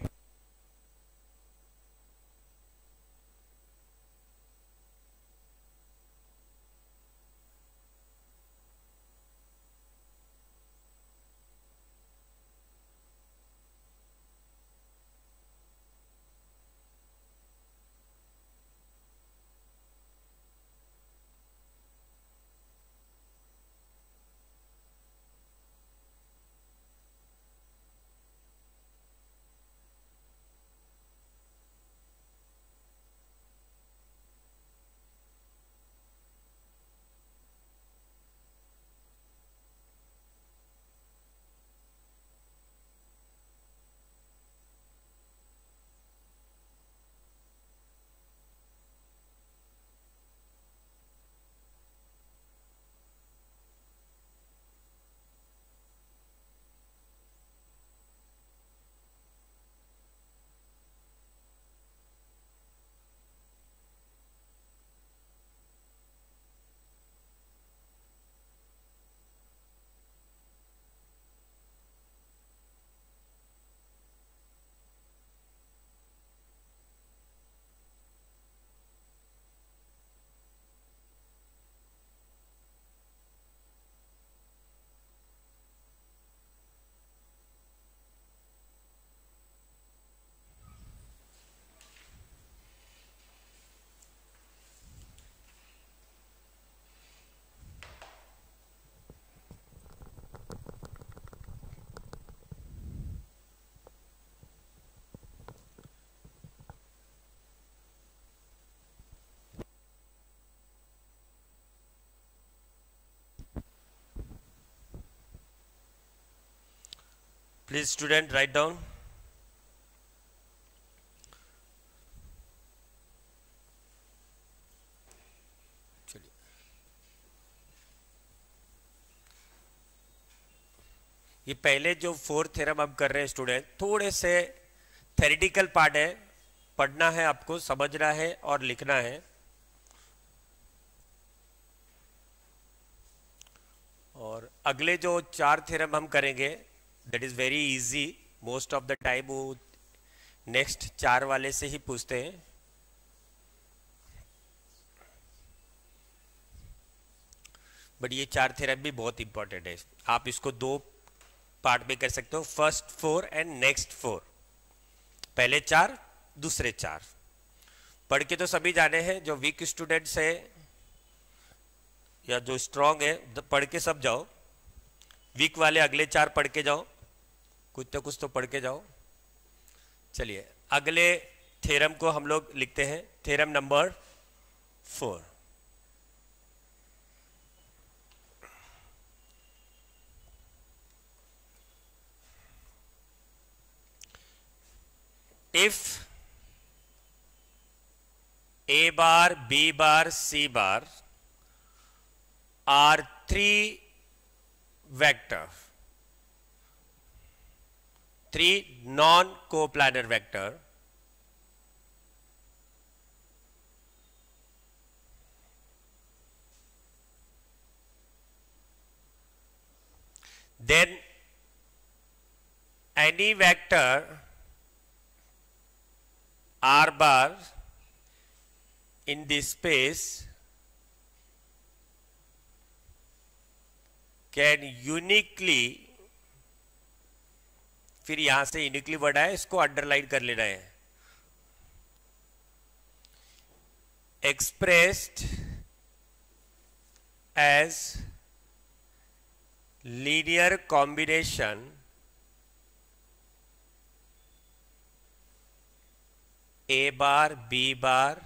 please student write down ये पहले जो फोर्थ थ्योरम हम कर रहे हैं स्टूडेंट थोड़े से थेरेटिकल पार्ट है पढ़ना है आपको समझना है और लिखना है और अगले जो चार थ्योरम हम करेंगे that is very easy most of the time वो नेक्स्ट चार वाले से ही पूछते हैं बट ये चार थेरेपी बहुत इंपॉर्टेंट है आप इसको दो पार्ट में कर सकते हो first four and next four पहले चार दूसरे चार पढ़ के तो सभी जाने हैं जो वीक स्टूडेंट्स है या जो स्ट्रांग है पढ़ के सब जाओ वीक वाले अगले चार पढ़ के जाओ कुछ तो कुछ तो पढ़ के जाओ चलिए अगले थेरम को हम लोग लिखते हैं theorem number four if A bar B bar C bar are three vector three non-coplanar vector then any vector r bar in this space can uniquely फिर यहां से इनिकली वर्ड आया इसको अंडरलाइन कर लेना है expressed as linear combination A bar B bar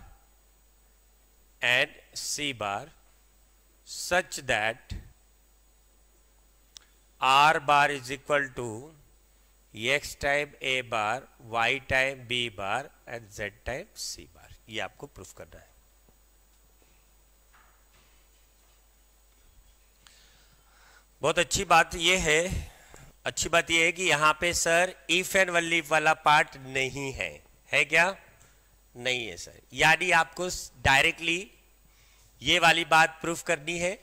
and C bar such that R bar is equal to X time A bar Y time B bar and Z time C bar ये आपको proof करना है बहुत अच्छी बात यह है अच्छी बात यह है कि यहां पे सर इफ एंड लीफ वाला पार्ट नहीं है है क्या नहीं है सर यानी आपको डायरेक्टली ये वाली बात प्रूफ करनी है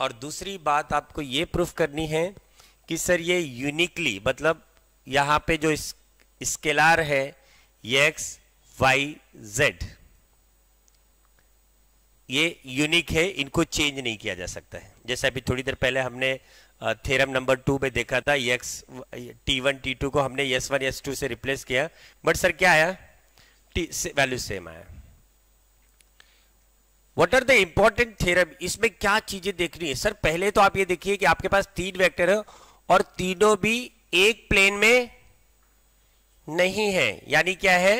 और दूसरी बात आपको ये प्रूफ करनी है कि सर ये यूनिकली मतलब यहां पे जो स्केलार है ये एक्स वाई जेड ये यूनिक है इनको चेंज नहीं किया जा सकता है जैसे अभी थोड़ी देर पहले हमने थेरम नंबर टू पे देखा था X T one T two को हमने यस वन यस टू से रिप्लेस किया बट सर क्या आया टी से, वैल्यू सेम आया what are the important theorem इसमें क्या चीजें देखनी है सर पहले तो आप ये देखिए कि आपके पास तीन वेक्टर है और तीनों भी एक प्लेन में नहीं है यानी क्या है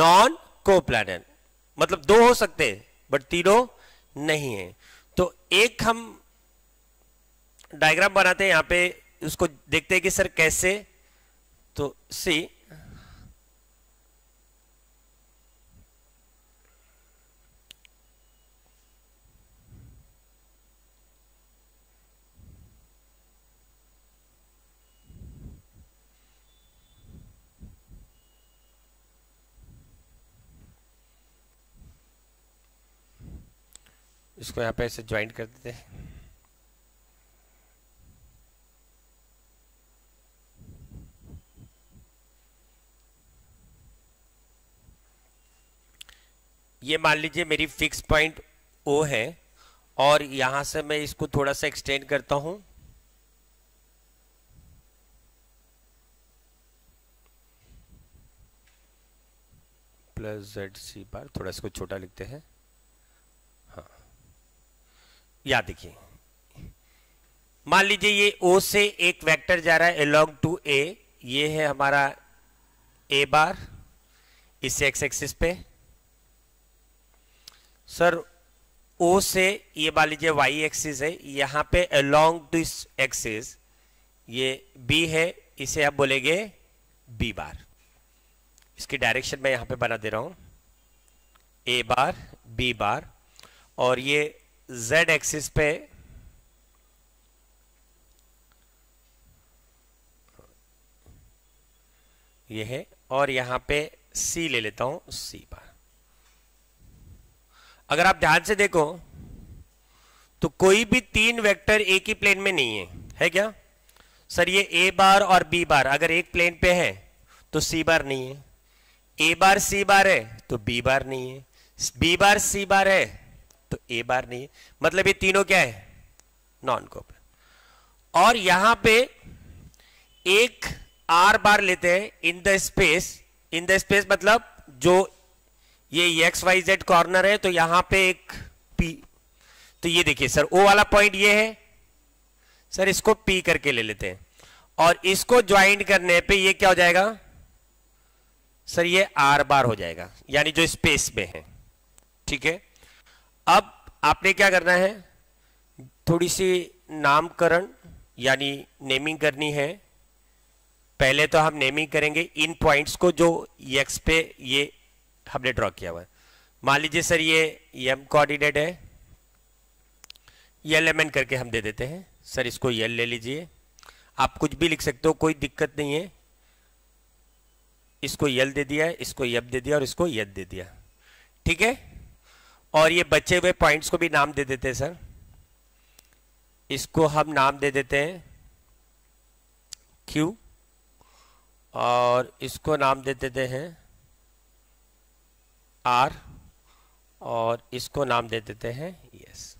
नॉन कोप्लानर मतलब दो हो सकते हैं बट तीनों नहीं है तो एक हम डायग्राम बनाते हैं यहां पे उसको देखते हैं कि सर कैसे तो सी इसको यहाँ पे ऐसे ज्वाइंट कर देते हैं ये मान लीजिए मेरी फिक्स पॉइंट ओ है और यहां से मैं इसको थोड़ा सा एक्सटेंड करता हूं प्लस जेड सी बार थोड़ा इसको छोटा लिखते हैं याद देखिए मान लीजिए ये ओ से एक वेक्टर जा रहा है एलोंग टू ए ये है हमारा ए बार इस एक्स एक्सिस पे सर ओ से ये मान लीजिए वाई एक्सिस है यहां पे अलोंग टू इस एक्सिस ये बी है इसे आप बोलेंगे बी बार इसकी डायरेक्शन मैं यहां पे बना दे रहा हूं ए बार बी बार और ये z एक्सिस पे ये है और यहां पे c ले लेता हूं c बार अगर आप ध्यान से देखो तो कोई भी तीन वेक्टर एक ही प्लेन में नहीं है है क्या सर ये ए बार और बी बार अगर एक प्लेन पे है तो सी बार नहीं है ए बार सी बार है तो बी बार नहीं है बी बार सी बार है तो ए बार नहीं है मतलब ये तीनों क्या है नॉन कोपेन और यहां पे एक आर बार लेते हैं in the space in the space मतलब जो ये एक्स वाई जेड कॉर्नर है तो यहां पे एक पी तो ये देखिए सर ओ वाला पॉइंट ये है सर इसको पी करके ले लेते हैं और इसको ज्वाइंट करने पे ये क्या हो जाएगा सर ये आर बार हो जाएगा यानी जो स्पेस में है ठीक है अब आपने क्या करना है थोड़ी सी नामकरण यानी नेमिंग करनी है पहले तो हम नेमिंग करेंगे इन पॉइंट्स को जो एक्स पे ये हमने ड्रॉ किया हुआ है मान लीजिए सर ये एम कोऑर्डिनेट है यल एम एन करके हम दे देते हैं सर इसको यल ले लीजिए आप कुछ भी लिख सकते हो कोई दिक्कत नहीं है इसको यल दे दिया इसको यब दे दिया और इसको यद दे दिया ठीक है और ये बचे हुए पॉइंट्स को भी नाम दे देते हैं सर इसको हम नाम दे देते हैं क्यू और इसको नाम दे देते हैं आर और इसको नाम दे देते हैं यस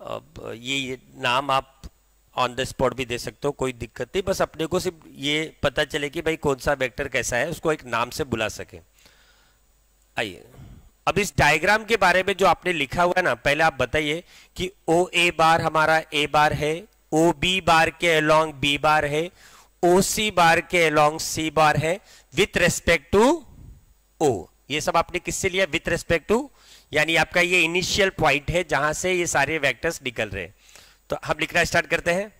अब ये, ये नाम आप ऑन द स्पॉट भी दे सकते हो कोई दिक्कत नहीं बस अपने को सिर्फ ये पता चले कि भाई कौन सा वेक्टर कैसा है उसको एक नाम से बुला सके आइए अब इस डायग्राम के बारे में जो आपने लिखा हुआ है ना पहले आप बताइए कि ओ ए बार हमारा ए बार है ओ बी बार के अलोंग बी बार है ओ सी बार के अलोंग सी बार है विथ रेस्पेक्ट टू ओ ये सब आपने किससे लिया विथ रेस्पेक्ट टू यानी आपका ये इनिशियल पॉइंट है जहां से ये सारे वैक्टर्स निकल रहे तो हम लिखना स्टार्ट करते हैं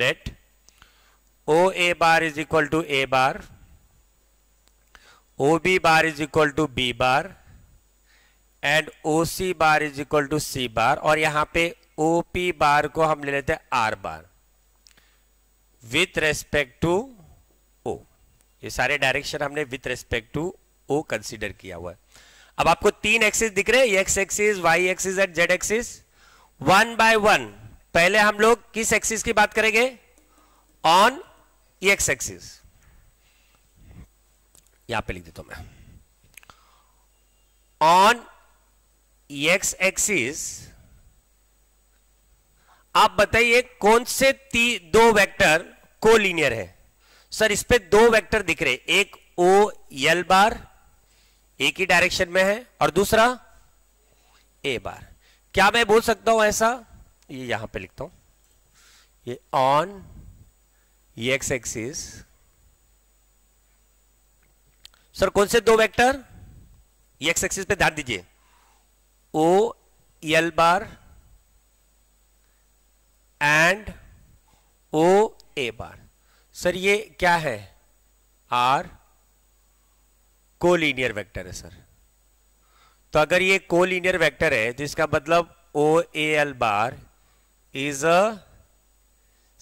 let O A bar is equal to A bar O B bar is equal to B bar and O C bar is equal to C bar और यहां पे ओ पी बार को हम ले लेते हैं are bar with respect to O ये सारे डायरेक्शन हमने with respect to O consider किया हुआ है अब आपको तीन एक्सिस दिख रहे हैं X axis Y axis and Z axis one by one पहले हम लोग किस एक्सिस की बात करेंगे ऑन एक्स एक्सिस यहां पे लिख देता हूं मैं ऑन एक्स एक्सिस आप बताइए कौन से ती दो वेक्टर लीनियर है सर इस पे दो वेक्टर दिख रहे एक ओ यल बार एक ही डायरेक्शन में है और दूसरा ए बार क्या मैं बोल सकता हूं ऐसा ये यहां पे लिखता हूं ये ऑन ये एक्स एक्सिस सर कौन से दो वेक्टर ये एक्स एक्सिस पे ध्यान दीजिए O L bar and O A bar sir ये क्या है आर कोलिनियर वेक्टर है सर तो अगर ये कोलिनियर वेक्टर है तो इसका मतलब O A L bar is a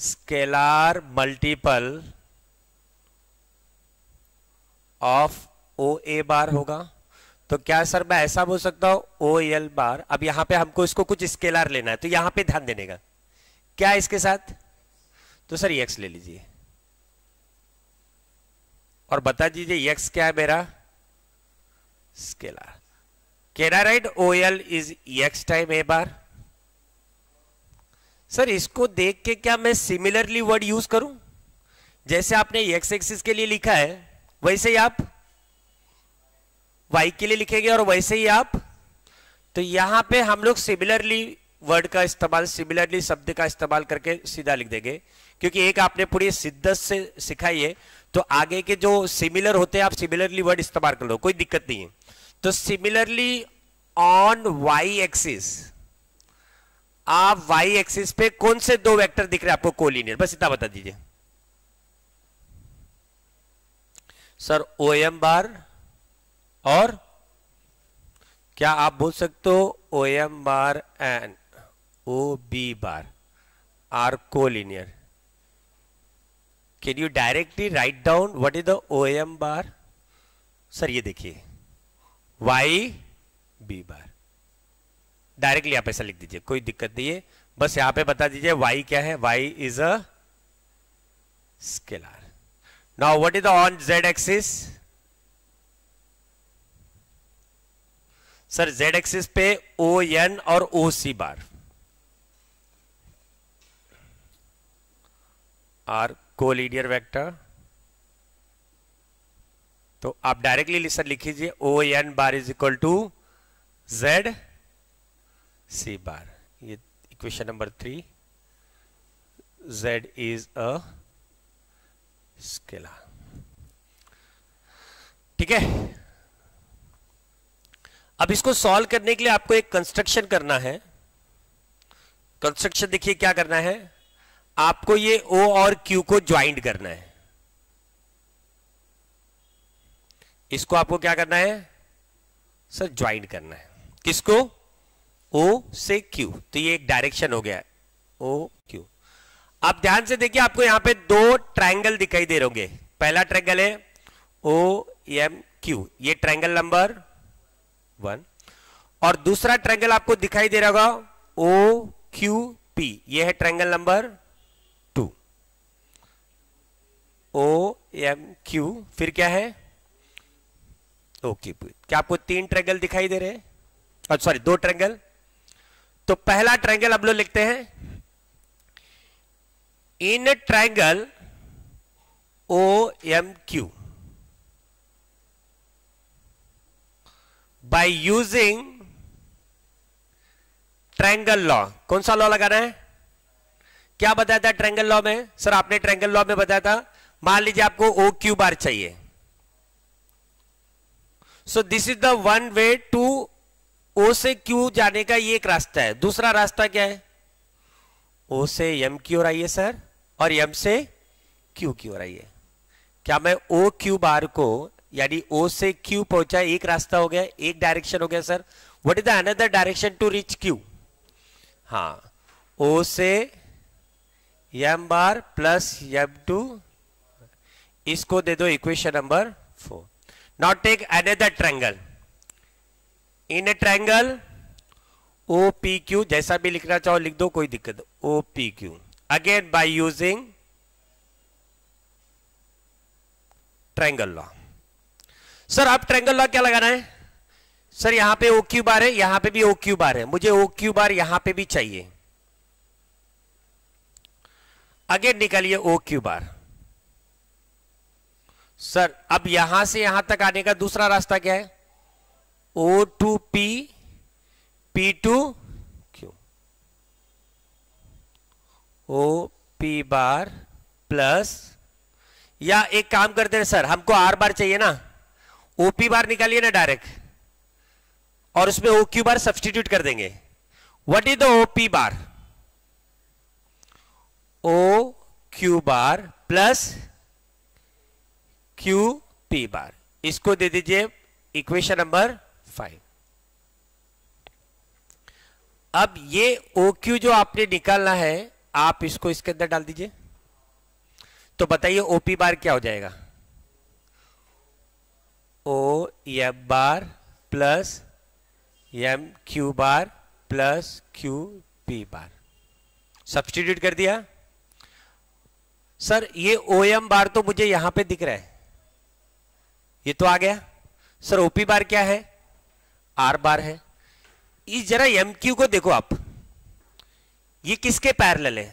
scalar multiple of O A bar होगा तो क्या सर मैं ऐसा बोल सकता हूं ओ एल बार अब यहां पे हमको इसको कुछ स्केलर लेना है तो यहां पे ध्यान देने का क्या इसके साथ तो सर एक्स e ले लीजिए और बता दीजिए एक्स e क्या है मेरा स्केलर केरा right O L is X time A bar sir इसको देख के क्या मैं सिमिलरली वर्ड यूज करूं जैसे आपने एक्स e एक्सिस के लिए लिखा है वैसे ही आप वाई के लिए लिखेंगे और वैसे ही आप तो यहां पे हम लोग सिमिलरली वर्ड का इस्तेमाल सिमिलरली शब्द का इस्तेमाल करके सीधा लिख देंगे क्योंकि एक आपने पूरी सिद्धत से सिखाई है तो आगे के जो सिमिलर होते हैं आप सिमिलरली वर्ड इस्तेमाल कर लो कोई दिक्कत नहीं है तो सिमिलरली ऑन वाई एक्सिस आप वाई एक्सिस पे कौन से दो वेक्टर दिख रहे हैं आपको कोलिनियर बस इतना बता दीजिए सर ओ एम बार और क्या आप बोल सकते हो O M bar and O B bar are collinear can you directly write down what is the O M bar sir ये देखिए वाई बी बार डायरेक्टली आप ऐसा लिख दीजिए कोई दिक्कत नहीं है बस यहां पे बता दीजिए वाई क्या है Y is a scalar now what is the on Z axis sir Z axis पे ओ एन और ओ सी बार आर कोलीडियर वेक्टर तो आप डायरेक्टली सर लिख लीजिए O N bar is equal to Z C bar ये equation number three Z is a scalar ठीक है अब इसको सॉल्व करने के लिए आपको एक कंस्ट्रक्शन करना है कंस्ट्रक्शन देखिए क्या करना है आपको ये ओ और क्यू को ज्वाइंट करना है इसको आपको क्या करना है सर ज्वाइंट करना है किसको ओ से क्यू तो ये एक डायरेक्शन हो गया है ओ क्यू आप ध्यान से देखिए आपको यहां पे दो ट्रायंगल दिखाई दे रहे होंगे पहला ट्रायंगल है ओ एम क्यू ये ट्रायंगल नंबर वन और दूसरा ट्रैंगल आपको दिखाई दे रहा होगा ओ क्यू पी यह है triangle number two O M Q फिर क्या है ओ क्यू पी क्या आपको तीन ट्रैंगल दिखाई दे रहे हैं और oh, सॉरी दो ट्रैंगल तो पहला ट्रैंगल अब लोग लिखते हैं in triangle O M Q by using triangle law कौन सा लॉ लगाना है क्या बताया था ट्रैंगल लॉ में सर आपने ट्रैंगल लॉ में बताया था मान लीजिए आपको ओ क्यू बार चाहिए so this is the one way to O से क्यू जाने का ये एक रास्ता है दूसरा रास्ता क्या है ओ से एम की ओर आइए सर और एम से क्यू की ओर आइए क्या मैं ओ क्यू बार को यानी ओ से क्यू पहुंचा एक रास्ता हो गया एक डायरेक्शन हो गया sir what is the another direction to reach Q हाँ ओ से M bar plus M to इसको दे दो equation number four not take another triangle in a triangle O P Q जैसा भी लिखना चाहो लिख दो कोई दिक्कत O P Q again by using triangle law sir आप ट्रेंगल लॉ क्या लगाना है सर यहां पे ओ क्यू बार है यहां पे भी ओ क्यू बार है मुझे ओ क्यू बार यहां पे भी चाहिए अगेन निकालिए ओ क्यू बार सर अब यहां से यहां तक आने का दूसरा रास्ता क्या है O to P P to Q O P bar plus या एक काम करते हैं सर हमको आर बार चाहिए ना ओपी बार निकालिए ना डायरेक्ट और उसमें ओ क्यू बार सब्सटीट्यूट कर देंगे what is the O P bar O Q bar plus Q P bar इसको दे दीजिए इक्वेशन नंबर फाइव अब ये ओ क्यू जो आपने निकालना है आप इसको इसके अंदर डाल दीजिए तो बताइए ओपी बार क्या हो जाएगा O M bar plus M Q bar plus Q P bar substitute कर दिया सर ये ओ एम बार तो मुझे यहां पे दिख रहा है ये तो आ गया सर ओपी बार क्या है आर बार है इस जरा एम क्यू को देखो आप ये किसके पैरल है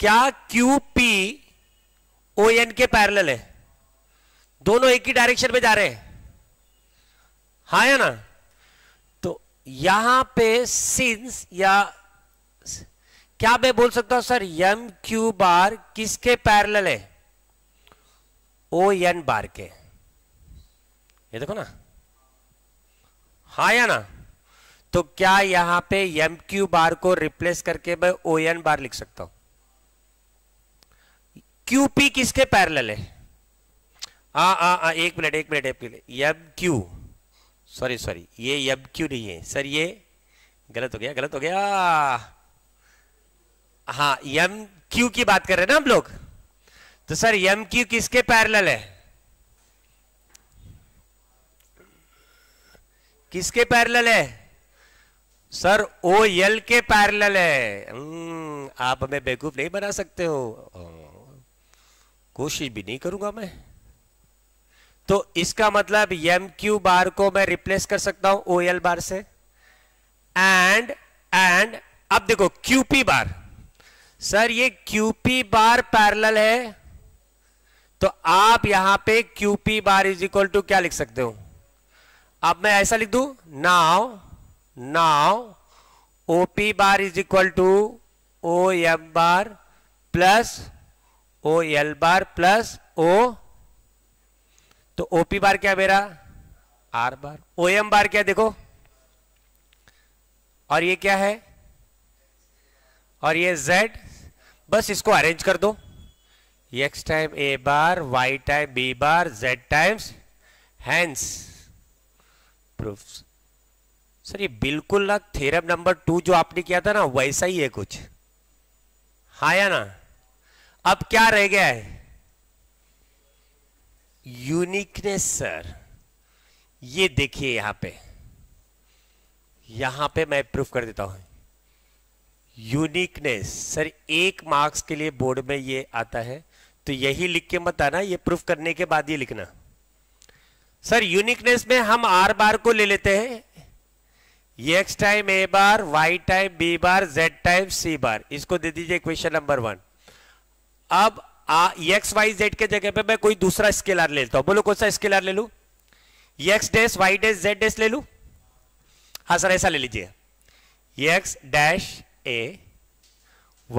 क्या क्यू पी ओ एन के पैरल है दोनों एक ही डायरेक्शन में जा रहे हैं हा या ना तो यहां पे सिंस या क्या मैं बोल सकता हूं सर यम क्यू बार किसके पैरल है ओ एन बार के ये देखो ना हा या ना तो क्या यहां पे एम क्यू बार को रिप्लेस करके मैं ओ एन बार लिख सकता हूं क्यू पी किसके पैरल है हा हा हाँ एक मिनट एक मिनट एक मिनट यब क्यू सॉरी सॉरी ये यब क्यू नहीं है सर ये गलत हो गया गलत हो गया हाँ यम क्यू की बात कर रहे हैं ना हम लोग तो सर यम क्यू किसके पैरल है किसके पैरल है सर ओ एल के पैरल है हम्म, आप हमें बेवकूफ नहीं बना सकते हो कोशिश भी नहीं करूंगा मैं तो इसका मतलब एम क्यू बार को मैं रिप्लेस कर सकता हूं ओ एल बार से एंड एंड अब देखो क्यूपी बार सर ये क्यूपी बार पैरेलल है तो आप यहां पे Q P bar is equal to क्या लिख सकते हो अब मैं ऐसा लिख दू now now O P bar is equal to O M bar plus O L bar plus O तो ओपी बार क्या मेरा आर बार ओ एम बार क्या देखो और ये क्या है और ये जेड बस इसको अरेंज कर दो एक्स टाइम ए bar Y time B bar Z times hence proof sir ये बिल्कुल ना थेरम नंबर टू जो आपने किया था ना वैसा ही है कुछ हाँ या ना अब क्या रह गया है यूनिकनेस सर ये देखिए यहां पे यहां पे मैं प्रूफ कर देता हूं यूनिकनेस सर एक मार्क्स के लिए बोर्ड में ये आता है तो यही लिख के मत आना ये प्रूफ करने के बाद ही लिखना सर यूनिकनेस में हम आर बार को ले लेते हैं एक्स टाइम ए bar Y time B bar Z time C bar इसको दे दीजिए क्वेश्चन नंबर वन अब एक्स वाई जेड के जगह पे मैं कोई दूसरा स्केलर ले लेता हूं बोलो कौन सा स्केलर ले लू X dash Y dash Z dash ले लू हाँ सर ऐसा ले लीजिए X dash A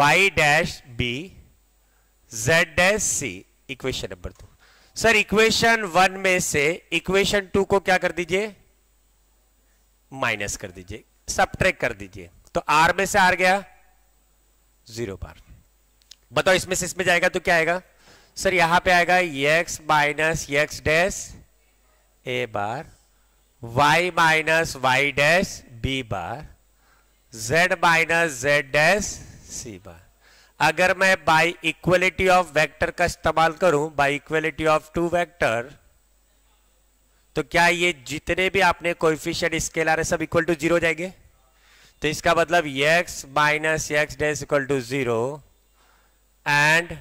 Y dash B Z dash C equation number two sir equation one में से इक्वेशन टू को क्या कर दीजिए माइनस कर दीजिए सब कर दीजिए तो आर में से आर गया जीरो बार बताओ इसमें से इसमें जाएगा तो क्या आएगा सर यहां पे आएगा X minus X dash A bar y minus Y dash B bar z minus Z dash C bar अगर मैं बाई इक्वलिटी ऑफ वेक्टर का इस्तेमाल करूं by equality of two vector तो क्या ये जितने भी आपने कोइफिशियंट आ रहे सब इक्वल टू जीरो जाएंगे तो इसका मतलब X minus X dash equal to zero and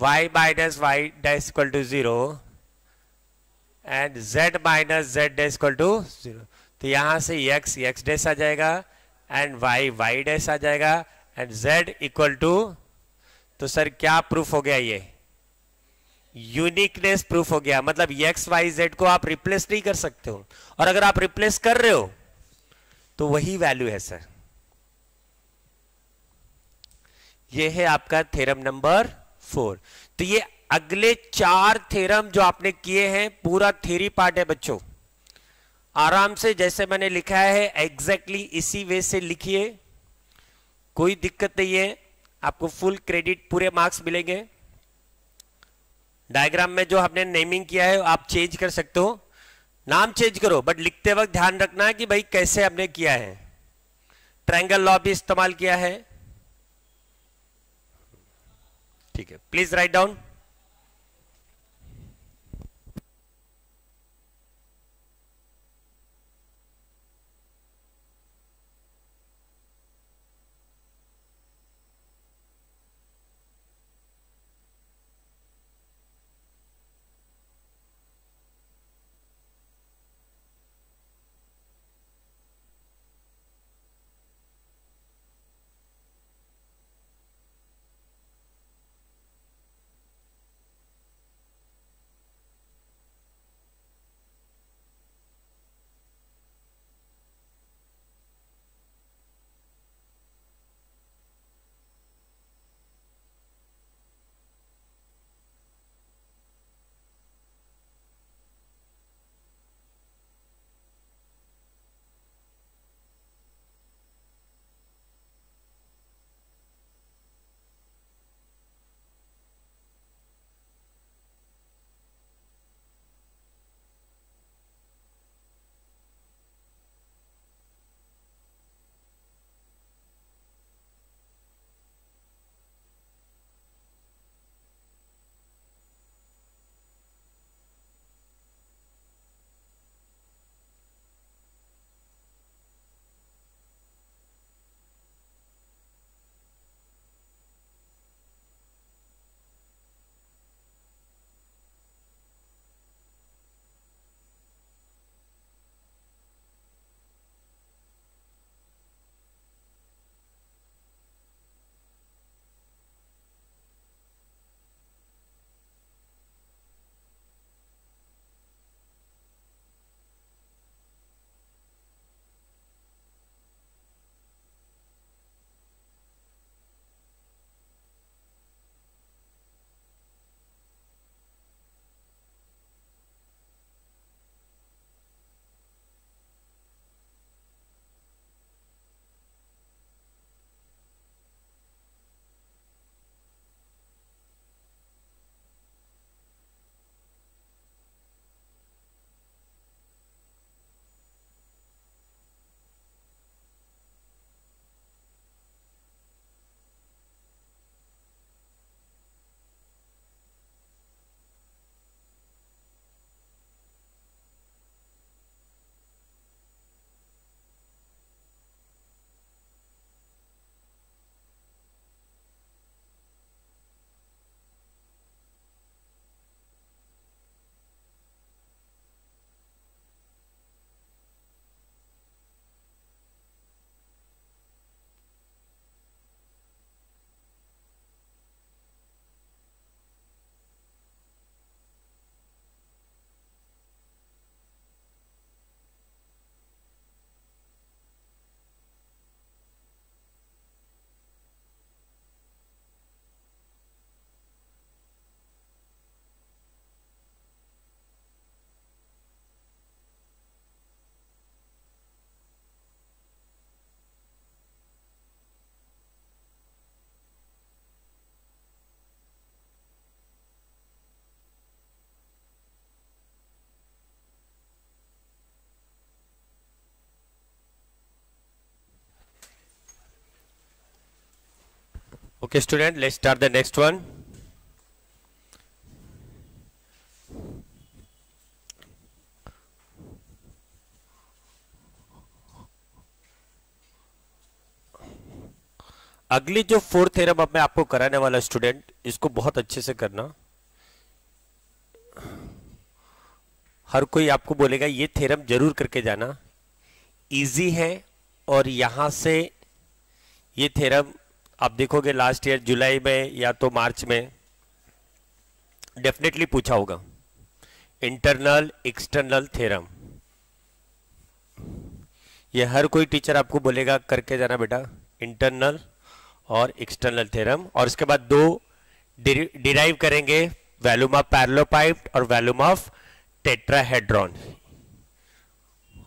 y minus Y y dash equal to and z minus Z dash equal to zero तो यहां से x x डैश आ जाएगा एंड y y डैश आ जाएगा एंड z इक्वल टू तो sir क्या proof हो गया ये यूनिकनेस प्रूफ हो गया मतलब एक्स वाई जेड को आप रिप्लेस नहीं कर सकते हो और अगर आप रिप्लेस कर रहे हो तो वही वैल्यू है सर ये है आपका थेरम नंबर फोर तो ये अगले चार थेरम जो आपने किए हैं पूरा थेरी पार्ट है बच्चों आराम से जैसे मैंने लिखा है एग्जैक्टली exactly इसी वे से लिखिए कोई दिक्कत नहीं है आपको फुल क्रेडिट पूरे मार्क्स मिलेंगे डायग्राम में जो हमने नेमिंग किया है आप चेंज कर सकते हो नाम चेंज करो बट लिखते वक्त ध्यान रखना है कि भाई कैसे हमने किया है ट्रायंगल लॉ भी इस्तेमाल किया है ठीक है please write down okay student let's start the next one अगली जो फोर्थ थेरम अब मैं आपको कराने वाला स्टूडेंट इसको बहुत अच्छे से करना हर कोई आपको बोलेगा ये थेरम जरूर करके जाना इजी है और यहां से ये थेरम आप देखोगे लास्ट ईयर जुलाई में या तो मार्च में डेफिनेटली पूछा होगा इंटरनल एक्सटर्नल थेरम ये हर कोई टीचर आपको बोलेगा करके जाना बेटा इंटरनल और एक्सटर्नल थेरम और इसके बाद दो डिराइव करेंगे वैल्यूम ऑफ पैरलोपाइप और वैल्यूम ऑफ टेट्राहेड्रॉन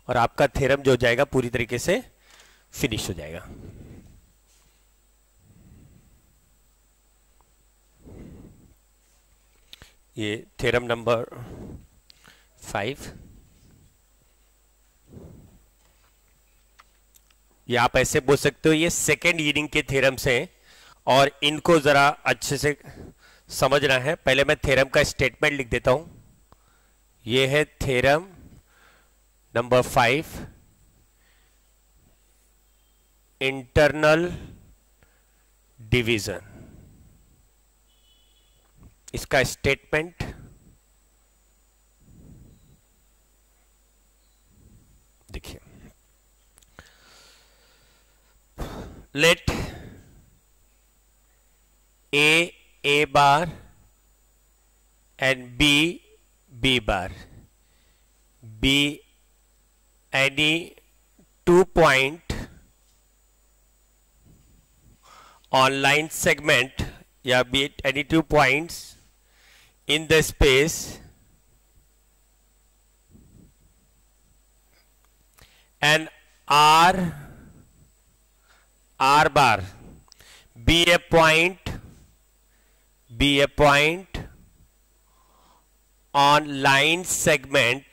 और आपका थेरम जो हो जाएगा पूरी तरीके से फिनिश हो जाएगा ये थ्योरम नंबर फाइव ये आप ऐसे बोल सकते हो ये सेकेंड ईडिंग के थ्योरम्स हैं और इनको ज़रा अच्छे से समझना है पहले मैं थ्योरम का स्टेटमेंट लिख देता हूं ये है theorem number five internal division इसका स्टेटमेंट देखिए let A A bar and B B bar be any two point online segment या be any two points in the space and R R bar be a point be a point on line segment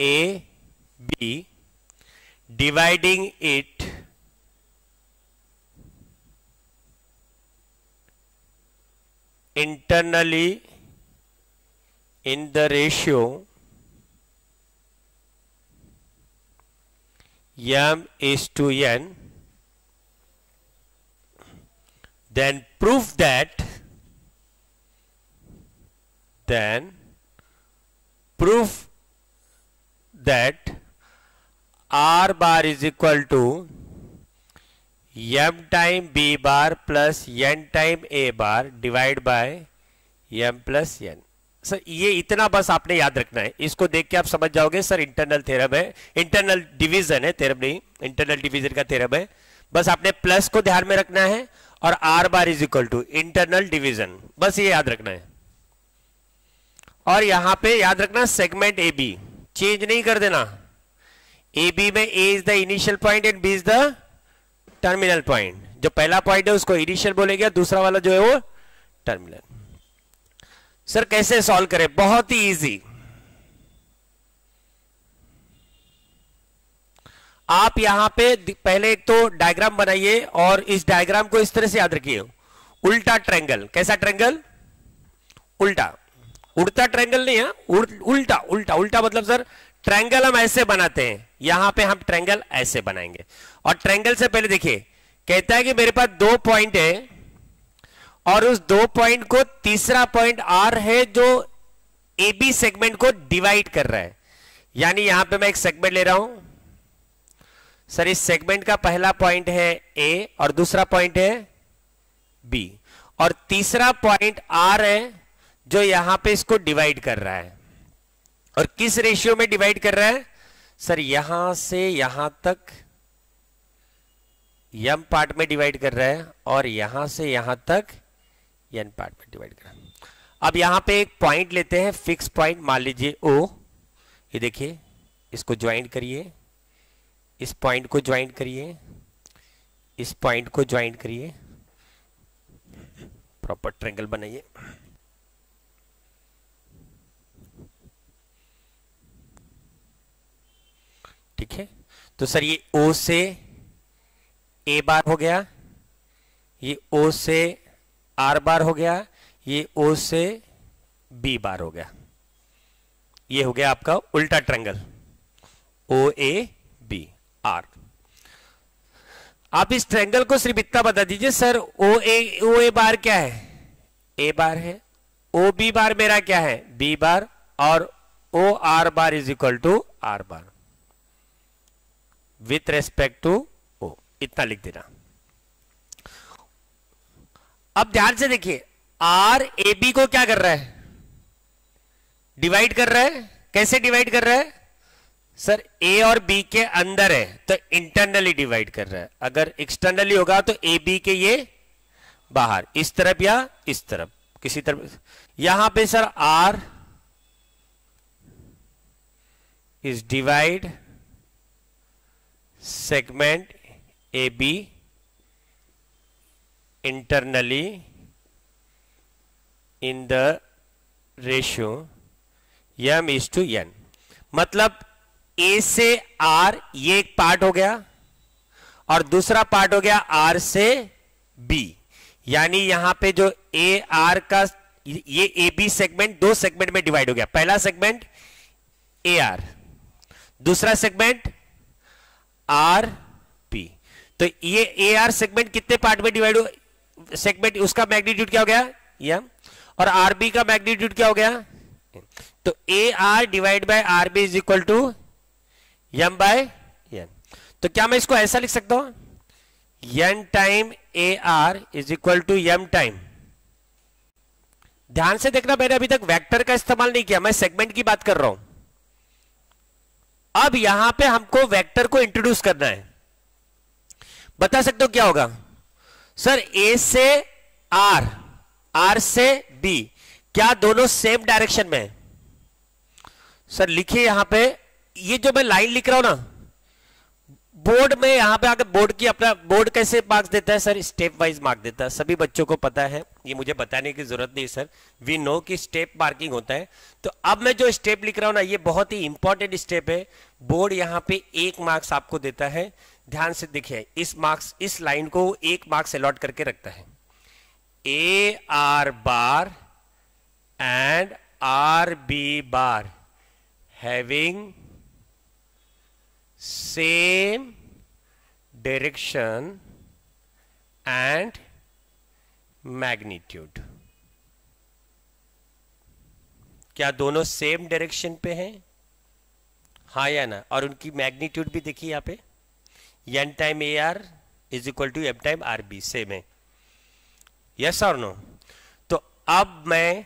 A B dividing it internally in the ratio m is to n then prove that then prove that r bar is equal to M time B bar plus N time A bar divide by M plus N sir ये इतना बस आपने याद रखना है इसको देख के आप समझ जाओगे सर इंटरनल थेरम है इंटरनल डिवीजन है थेरम नहीं इंटरनल डिवीजन का थेरम है बस आपने प्लस को ध्यान में रखना है और are bar is equal to internal division बस ये याद रखना है और यहां पे याद रखना सेगमेंट ए बी चेंज नहीं कर देना ए बी में A is the initial point and B is the terminal point जो पहला पॉइंट है उसको इनिशियल बोलेंगे दूसरा वाला जो है वो टर्मिनल सर कैसे सॉल्व करें बहुत ही इजी आप यहां पे पहले एक तो डायग्राम बनाइए और इस डायग्राम को इस तरह से याद रखिए उल्टा ट्रेंगल कैसा ट्रेंगल उल्टा उड़ता ट्रेंगल नहीं है उल्टा उल्टा उल्टा मतलब सर ट्रेंगल हम ऐसे बनाते हैं यहां पे हम ट्रेंगल ऐसे बनाएंगे और ट्रेंगल से पहले देखिए कहता है कि मेरे पास दो पॉइंट है और उस दो पॉइंट को तीसरा पॉइंट आर है जो ए बी सेगमेंट को डिवाइड कर रहा है यानी यहां पे मैं एक सेगमेंट ले रहा हूं सर इस सेगमेंट का पहला पॉइंट है ए और दूसरा पॉइंट है बी और तीसरा पॉइंट आर है जो यहां पे इसको डिवाइड कर रहा है और किस रेशियो में डिवाइड कर रहा है सर यहां से यहां तक यम पार्ट में डिवाइड कर रहा है और यहां से यहां तक यन पार्ट में डिवाइड कर रहा है अब यहां पे एक पॉइंट लेते हैं फिक्स पॉइंट मान लीजिए ओ ये देखिए इसको ज्वाइंट करिए इस पॉइंट को ज्वाइंट करिए इस पॉइंट को ज्वाइंट करिए प्रॉपर ट्रेंगल बनाइए ठीक है तो सर ये ओ से ए बार हो गया ये ओ से आर बार हो गया ये ओ से बी बार हो गया ये हो गया आपका उल्टा triangle O A B R आप इस ट्रेंगल को सिर्फ इतना बता दीजिए sir O A O A bar क्या है ए बार है ओ बी बार मेरा क्या है बी बार और O R bar is equal to are bar with respect to इतना लिख देना अब ध्यान से देखिए आर ए बी को क्या कर रहा है डिवाइड कर रहा है कैसे डिवाइड कर रहा है सर ए और बी के अंदर है तो इंटरनली डिवाइड कर रहा है अगर एक्सटर्नली होगा तो ए बी के ये बाहर इस तरफ या इस तरफ किसी तरफ यहां पे sir R is divide segment A B internally in the ratio M is to N मतलब ए से आर ये एक पार्ट हो गया और दूसरा पार्ट हो गया आर से बी यानी यहां पे जो ए आर का ये ए बी सेगमेंट दो सेगमेंट में डिवाइड हो गया पहला सेगमेंट ए आर दूसरा सेगमेंट आर तो ये ए आर सेगमेंट कितने पार्ट में डिवाइड सेगमेंट उसका मैग्नीट्यूड क्या हो गया या और आरबी का मैग्नीट्यूड क्या हो गया तो A R divide by R B is equal to M by तो क्या मैं इसको ऐसा लिख सकता हूं N time A R is equal to M time ध्यान से देखना मैंने अभी तक वेक्टर का इस्तेमाल नहीं किया मैं सेगमेंट की बात कर रहा हूं अब यहां पे हमको वेक्टर को इंट्रोड्यूस करना है बता सकते हो क्या होगा सर ए से आर आर से बी क्या दोनों सेम डायरेक्शन में है सर लिखिए यहां पे ये जो मैं लाइन लिख रहा हूं ना बोर्ड में यहां पे आकर बोर्ड की अपना बोर्ड कैसे मार्क्स देता है सर स्टेप वाइज मार्क देता है सभी बच्चों को पता है ये मुझे बताने की जरूरत नहीं सर वी नो कि स्टेप मार्किंग होता है तो अब मैं जो स्टेप लिख रहा हूं ना ये बहुत ही इंपॉर्टेंट स्टेप है बोर्ड यहां पे एक मार्क्स आपको देता है ध्यान से देखिए इस मार्क्स इस लाइन को एक मार्क्स अलॉट करके रखता है A R bar and R B bar having same direction and magnitude क्या दोनों सेम डायरेक्शन पे हैं हाँ या ना और उनकी मैग्नीट्यूड भी देखिए यहां पे N time A R is equal to M time R B same है यस और नो तो अब मैं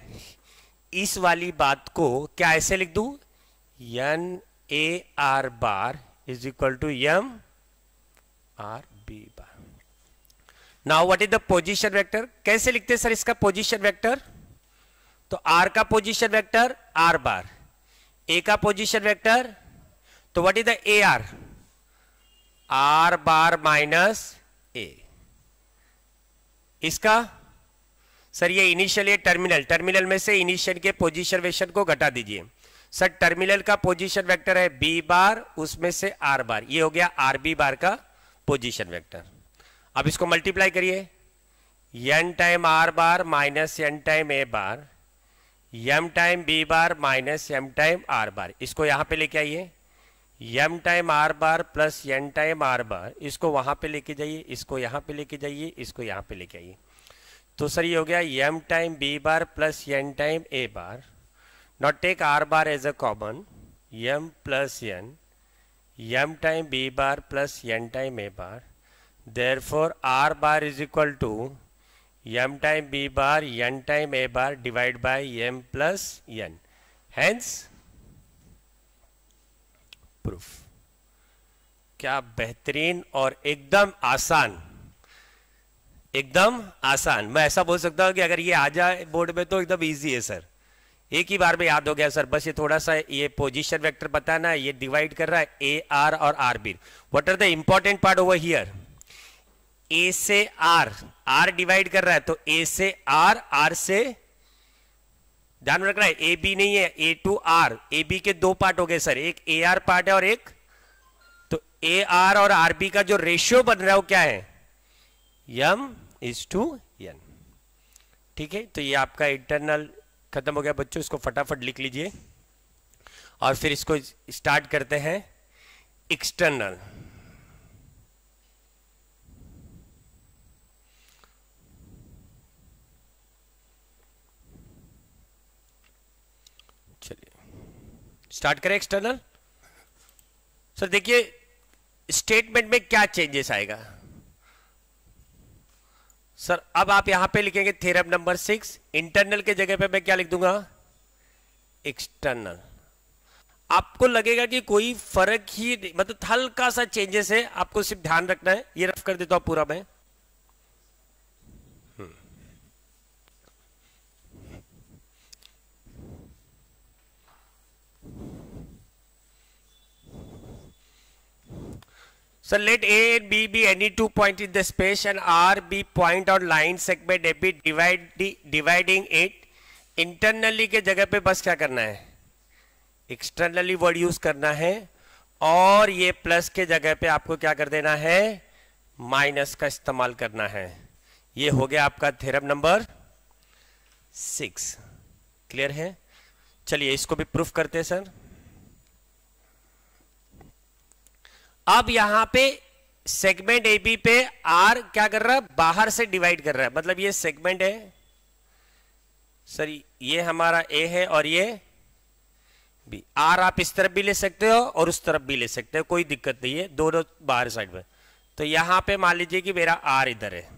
इस वाली बात को क्या ऐसे लिख दू N A R bar is equal to M R B bar now what is the position vector कैसे लिखते हैं सर इसका पोजीशन वेक्टर तो आर का position vector R bar A का पोजीशन वेक्टर तो what is the A R R bar minus A इसका sir ये इनिशियल ये टर्मिनल टर्मिनल में से इनिशियल के पोजीशन वेक्टर को घटा दीजिए सर टर्मिनल का पोजीशन वेक्टर है बी बार उसमें से आर बार ये हो गया आर बी बार का पोजीशन वेक्टर अब इसको मल्टीप्लाई करिए N time R bar minus N time ए bar M time B bar minus M time R bar इसको यहां पे लेके आइए M time R bar plus N time R bar इसको वहां पे लेके जाइए इसको यहाँ पे लेके जाइए इसको यहाँ पे लेके आइए तो सर ये हो गया M time B bar plus N time A bar not take R bar as a common M plus N M time B bar plus N time A bar therefore R bar is equal to M time B bar N time A bar divide by M plus N hence proof क्या बेहतरीन और एकदम आसान एकदम आसान मैं ऐसा बोल सकता हूं कि अगर ये आ जाए बोर्ड में तो एकदम इजी है सर एक ही बार में याद हो गया सर बस ये थोड़ा सा ये पोजीशन वेक्टर बताना है ये डिवाइड कर रहा है ए आर और R B what are the important part over here A से आर आर डिवाइड कर रहा है तो ए से आर आर से ध्यान में रखना है ए बी नहीं है A to R A B के दो पार्ट हो गए सर एक ए आर पार्ट है और एक तो ए आर और आर बी का जो रेशियो बन रहा है वो क्या है यम इज टू एन ठीक है तो ये आपका इंटरनल खत्म हो गया बच्चों इसको फटाफट लिख लीजिए और फिर इसको स्टार्ट करते हैं एक्सटर्नल स्टार्ट करें एक्सटर्नल सर देखिए स्टेटमेंट में क्या चेंजेस आएगा सर अब आप यहां पे लिखेंगे थेरम नंबर सिक्स इंटरनल के जगह पे मैं क्या लिख दूंगा एक्सटर्नल आपको लगेगा कि कोई फर्क ही मतलब हल्का सा चेंजेस है आपको सिर्फ ध्यान रखना है ये रफ कर देता हूं पूरा मैं So let A and B be any two points in the space and R be point on line segment AB divide dividing it internally के जगह पे बस क्या करना है externally word use करना है और ये plus के जगह पे आपको क्या कर देना है minus का इस्तेमाल करना है ये हो गया आपका theorem number सिक्स clear है चलिए इसको भी proof करते हैं sir अब यहां पे सेगमेंट ए बी पे आर क्या कर रहा है बाहर से डिवाइड कर रहा है मतलब ये सेगमेंट है सर ये हमारा ए है और ये बी आर आप इस तरफ भी ले सकते हो और उस तरफ भी ले सकते हो कोई दिक्कत नहीं है दोनों बाहर साइड में तो यहां पे मान लीजिए कि मेरा आर इधर है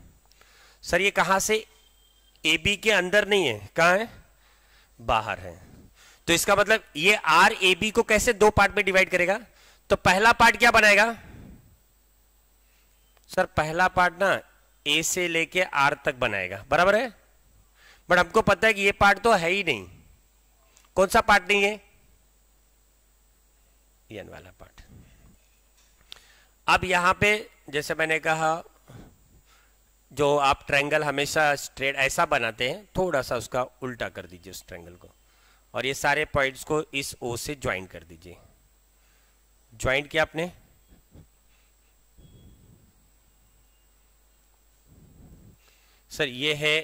सर ये कहां से ए बी के अंदर नहीं है कहां है बाहर है तो इसका मतलब ये आर ए बी को कैसे दो पार्ट में डिवाइड करेगा तो पहला पार्ट क्या बनाएगा सर पहला पार्ट ना ए से लेके आर तक बनाएगा बराबर है बट हमको पता है कि ये पार्ट तो है ही नहीं कौन सा पार्ट नहीं है एन वाला पार्ट अब यहां पे जैसे मैंने कहा जो आप ट्रायंगल हमेशा स्ट्रेट ऐसा बनाते हैं थोड़ा सा उसका उल्टा कर दीजिए उस ट्रायंगल को और ये सारे पॉइंट्स को इस ओ से ज्वाइन कर दीजिए ज्वाइंट किया आपने सर ये है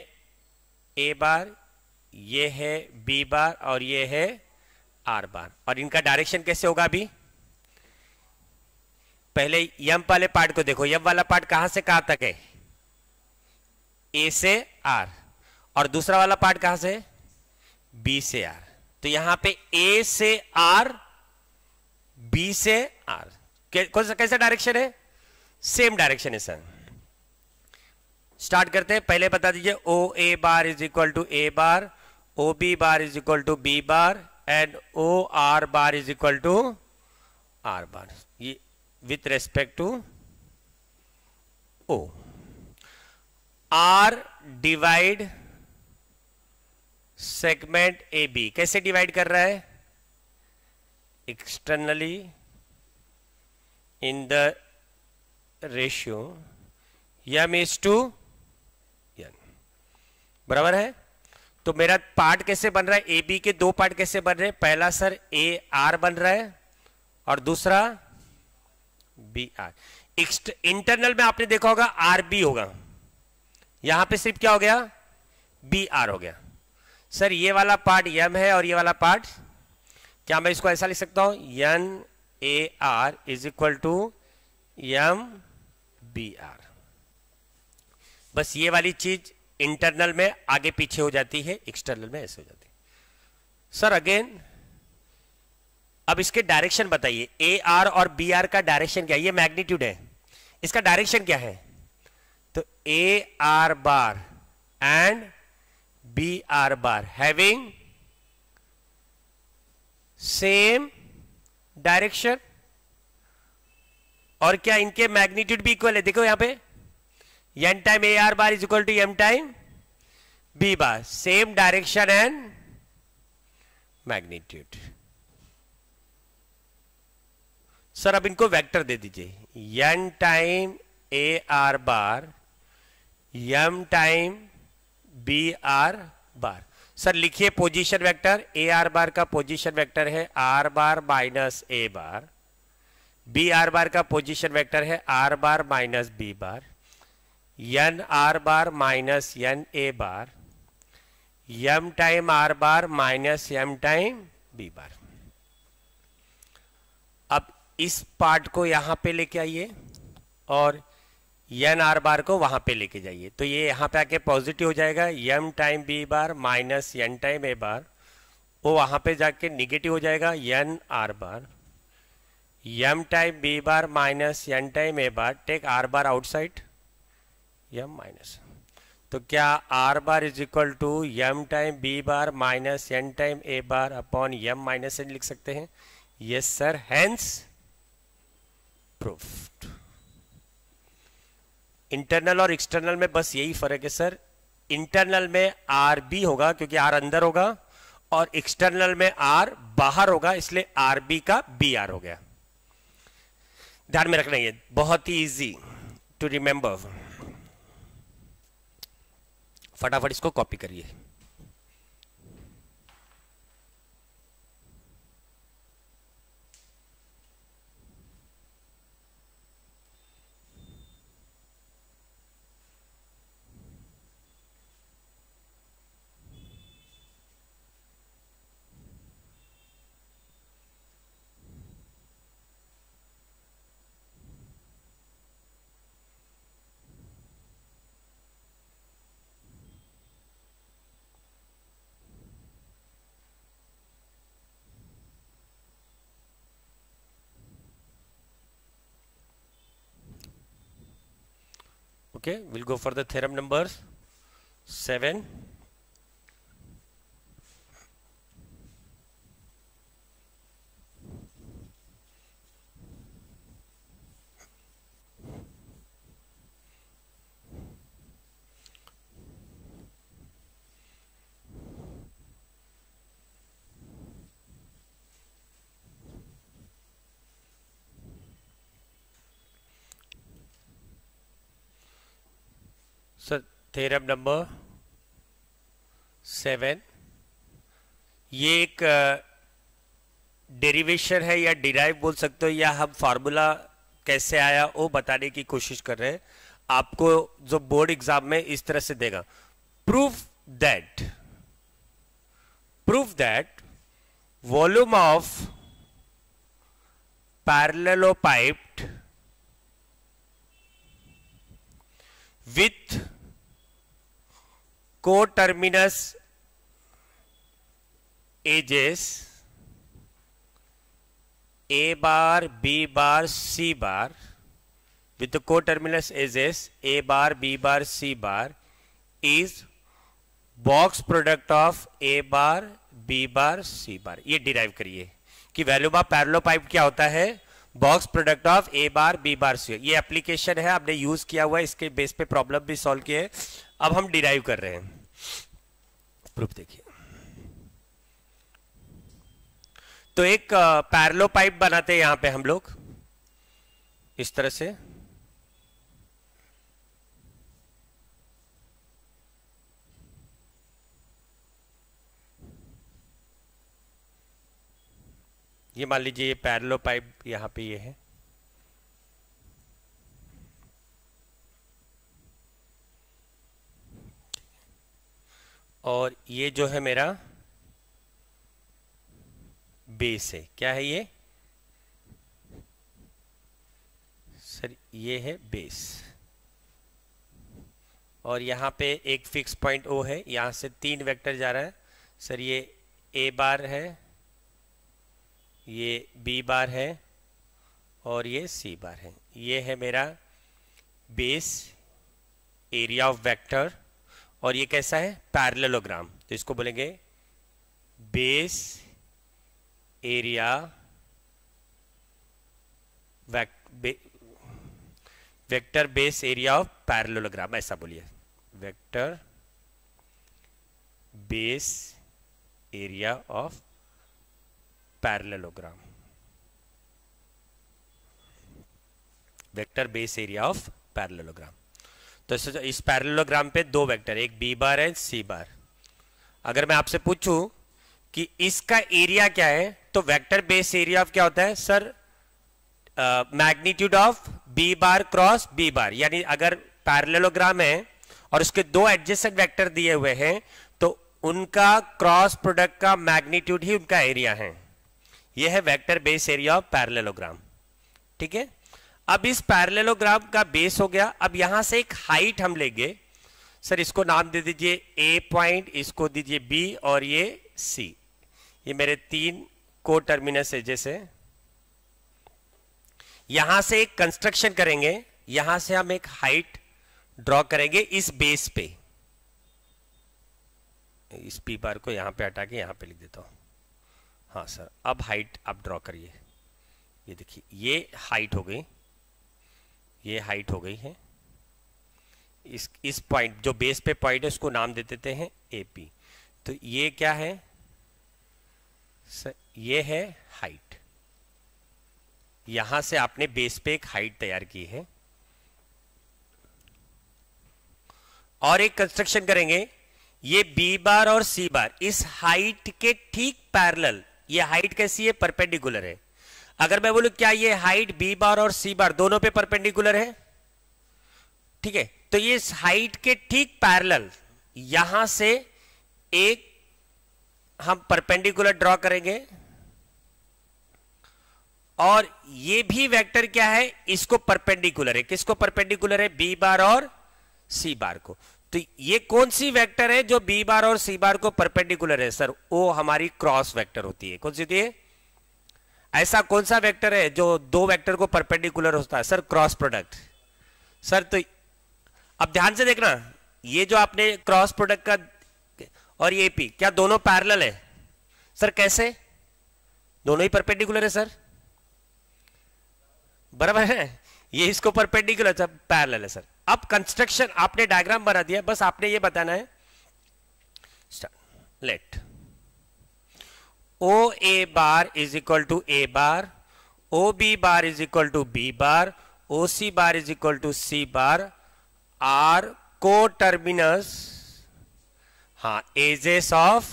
ए बार ये है बी बार और ये है आर बार और इनका डायरेक्शन कैसे होगा अभी पहले यम वाले पार्ट को देखो यम वाला पार्ट कहां से कहां तक है ए से आर और दूसरा वाला पार्ट कहां से बी से आर तो यहां पे ए से आर बी से आर कौन सा कैसा डायरेक्शन है सेम डायरेक्शन है सर स्टार्ट करते हैं पहले बता दीजिए O A bar is equal to A bar O B bar is equal to B bar and O R bar is equal to are bar ये with respect to O R divide segment A B कैसे divide कर रहा है externally in the ratio m is to n बराबर है तो मेरा part कैसे बन रहा है ए बी के दो पार्ट कैसे बन रहे हैं पहला सर ए आर बन रहा है और दूसरा बी आर इंटरनल में आपने देखा होगा आर बी होगा यहां पे सिर्फ क्या हो गया बी आर हो गया सर ये वाला पार्ट यम है और ये वाला पार्ट क्या मैं इसको ऐसा लिख सकता हूं N A R is equal to M B R बस ये वाली चीज इंटरनल में आगे पीछे हो जाती है एक्सटर्नल में ऐसे हो जाती है सर अगेन अब इसके डायरेक्शन बताइए ए आर और बी आर का डायरेक्शन क्या है ये मैग्नीट्यूड है इसका डायरेक्शन क्या है तो A R bar and B R bar having same direction और क्या इनके मैग्नीट्यूड भी इक्वल है देखो यहां पे N time A R bar is equal to M time B bar same direction and magnitude sir अब इनको वेक्टर दे दीजिए N time A R bar M time B R bar sir लिखिए position vector A R bar का position vector है are bar minus A bar B R bar का position vector है are bar minus B bar N R bar minus N A bar M time R bar minus M time B bar अब इस part को यहां पे लेके आइए और एन आर बार को वहां पे लेके जाइए तो ये यहां पे आके पॉजिटिव हो जाएगा M time B bar minus N time ए बार वो वहां पे जाके निगेटिव हो जाएगा N R bar M time B bar minus N time ए bar take R bar outside M minus तो क्या R bar is equal to M time B bar minus N time A bar upon M minus N लिख सकते हैं yes sir hence proof internal और external में बस यही फर्क है सर इंटरनल में आर बी होगा क्योंकि आर अंदर होगा और एक्सटर्नल में आर बाहर होगा इसलिए आर बी का बी आर हो गया ध्यान में रखना ये बहुत ही इजी टू रिमेंबर फटाफट इसको कॉपी करिए okay we'll go for the theorem numbers 7 so theorem number 7 ये एक डेरिवेशन है या डिराइव बोल सकते हो या हम फार्मूला कैसे आया वो बताने की कोशिश कर रहे हैं आपको जो बोर्ड एग्जाम में इस तरह से देगा proof that proof that volume of parallelopiped with coterminous edges A bar B bar C bar with coterminous edges A bar B bar C bar is box product of A bar B bar C bar ये derive करिए कि value of पैरलो pipe क्या होता है box product of A bar B bar C ये application है आपने use किया हुआ है इसके बेस पे प्रॉब्लम भी सॉल्व किए अब हम डिराइव कर रहे हैं प्रूफ देखिए तो एक पैरलो पाइप बनाते हैं यहां पे हम लोग इस तरह से ये मान लीजिए ये पैरलो पाइप यहां पे ये है और ये जो है मेरा बेस है क्या है ये सर ये है बेस और यहां पे एक फिक्स पॉइंट ओ है यहां से तीन वेक्टर जा रहा है सर ये ए बार है ये बी बार है और ये सी बार है ये है मेरा बेस एरिया ऑफ वेक्टर और ये कैसा है पैरलोग्राम तो इसको बोलेंगे base area vector base area of parallelogram ऐसा बोलिए vector base area of parallelogram vector base area of parallelogram तो इस पैरेललोग्राम पे दो वेक्टर एक बी बार है सी बार अगर मैं आपसे पूछूं कि इसका एरिया क्या है तो वेक्टर बेस एरिया ऑफ क्या होता है sir magnitude of B bar cross B bar यानी अगर पैरेललोग्राम है और उसके दो एडजस्टेंट वेक्टर दिए हुए हैं तो उनका क्रॉस प्रोडक्ट का मैग्नीट्यूड ही उनका एरिया है यह है vector base area of parallelogram ठीक है अब इस पैरलेलोग्राम का बेस हो गया अब यहां से एक हाइट हम लेंगे सर इसको नाम दे दीजिए ए पॉइंट इसको दीजिए बी और ये सी ये मेरे तीन को टर्मिनस है जैसे यहां से एक कंस्ट्रक्शन करेंगे यहां से हम एक हाइट ड्रॉ करेंगे इस बेस पे इस पी बार को यहां पे हटा के यहां पे लिख देता हूं हाँ सर अब हाइट आप ड्रॉ करिए ये देखिए ये हाइट हो गई ये हाइट हो गई है इस इस पॉइंट जो बेस पे पॉइंट है उसको नाम दे देते हैं एपी तो ये क्या है ये है हाइट यहां से आपने बेस पे एक हाइट तैयार की है और एक कंस्ट्रक्शन करेंगे ये बी बार और सी बार इस हाइट के ठीक पैरेलल ये हाइट कैसी है परपेंडिकुलर है अगर मैं बोलूं क्या ये हाइट बी बार और सी बार दोनों पे परपेंडिकुलर है ठीक है तो ये इस हाइट के ठीक पैरेलल यहां से एक हम परपेंडिकुलर ड्रॉ करेंगे और ये भी वेक्टर क्या है इसको परपेंडिकुलर है किसको परपेंडिकुलर है बी बार और सी बार को तो ये कौन सी वेक्टर है जो बी बार और सी बार को परपेंडिकुलर है सर वो हमारी क्रॉस वेक्टर होती है कौन सी होती है ऐसा कौन सा वेक्टर है जो दो वेक्टर को परपेंडिकुलर होता है सर क्रॉस प्रोडक्ट सर तो अब ध्यान से देखना ये जो आपने क्रॉस प्रोडक्ट का और ये पी क्या दोनों पैरेलल है सर कैसे दोनों ही परपेंडिकुलर है सर बराबर है ये इसको परपेंडिकुलर सर पैरेलल है सर अब कंस्ट्रक्शन आपने डायग्राम बना दिया बस आपने ये बताना है let O A bar is equal to A bar O B bar is equal to B bar O C bar is equal to C bar are coterminous हा एजेस ऑफ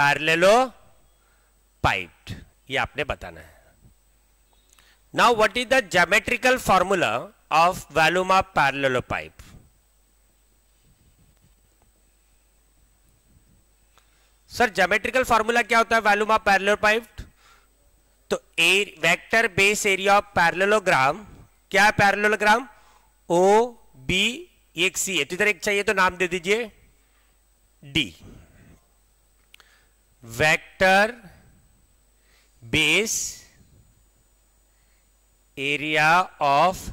पैरलेलो पाइप्ड ये आपने बताना है what is the geometrical formula of volume of parallelepiped sir geometrical formula क्या होता है volume of parallelepiped तो a vector base area of parallelogram क्या है पैरलोग्राम ओ बी एक सी है तो इधर एक चाहिए तो नाम दे दीजिए D vector base area of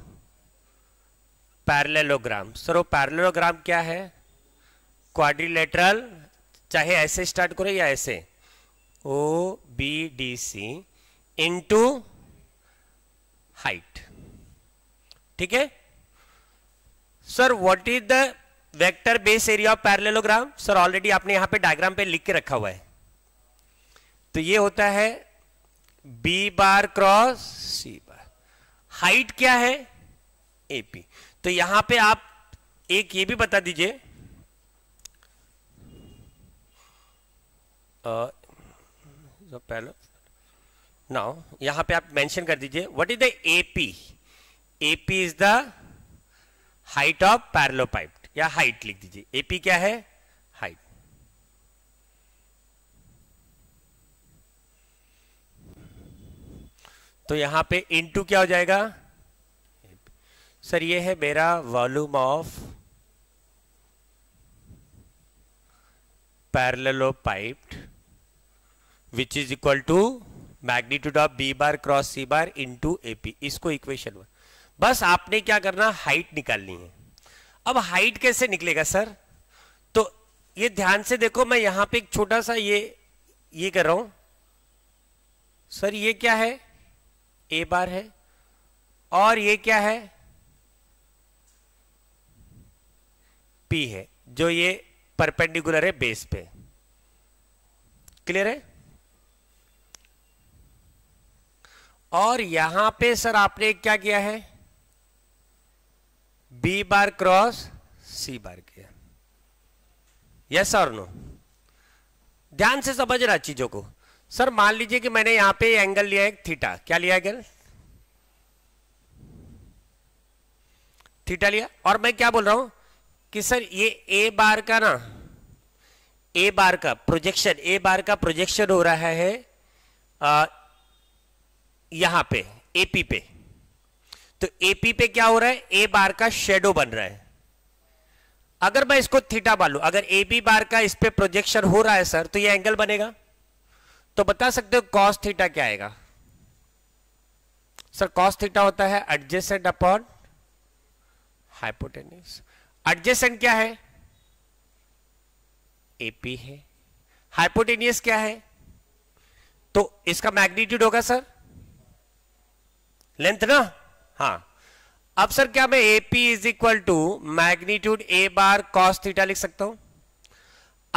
parallelogram sir वो पैरलोग्राम क्या है क्वाड्रिलेटरल चाहे ऐसे स्टार्ट करो या ऐसे O B D C into height ठीक है sir what is the vector base area of parallelogram sir already आपने यहां पे डायग्राम पे लिख के रखा हुआ है तो ये होता है B bar cross C bar height क्या है एपी तो यहां पे आप एक ये भी बता दीजिए पहले ना यहां पे आप मेंशन कर दीजिए what is the AP AP is the height of parallelepiped या हाइट लिख दीजिए एपी क्या है हाइट तो यहां पे इनटू क्या हो जाएगा सर ये है मेरा volume of parallelepiped which is equal to magnitude of B bar cross C bar into AP इसको इक्वेशन वन बस आपने क्या करना हाइट निकालनी है अब हाइट कैसे निकलेगा सर तो ये ध्यान से देखो मैं यहां पे एक छोटा सा ये ये कर रहा हूं सर ये क्या है ए बार है और ये क्या है पी है जो ये परपेंडिकुलर है बेस पे क्लियर है और यहां पे सर आपने क्या किया है बी बार क्रॉस सी बार किया यस और नो ध्यान से समझ रहा चीजों को सर मान लीजिए कि मैंने यहां पे एंगल लिया है थीटा क्या लिया एंगल थीटा लिया और मैं क्या बोल रहा हूं कि सर ये ए बार का ना ए बार का प्रोजेक्शन ए बार का प्रोजेक्शन हो रहा है यहां पे एपी पे तो एपी पे क्या हो रहा है ए बार का शेडो बन रहा है अगर मैं इसको थीटा मान लू अगर ए बी बार का इस पर प्रोजेक्शन हो रहा है सर तो ये एंगल बनेगा तो बता सकते हो कॉस थीटा क्या आएगा सर कॉस थीटा होता है एडजेसेंट अपॉन हाइपोटेनिस एडजेसेंट क्या है एपी है हाइपोटेनियस क्या है तो इसका मैग्नीट्यूड होगा सर लेंथ ना हाँ अब सर क्या मैं AP is equal to magnitude A bar cos theta लिख सकता हूं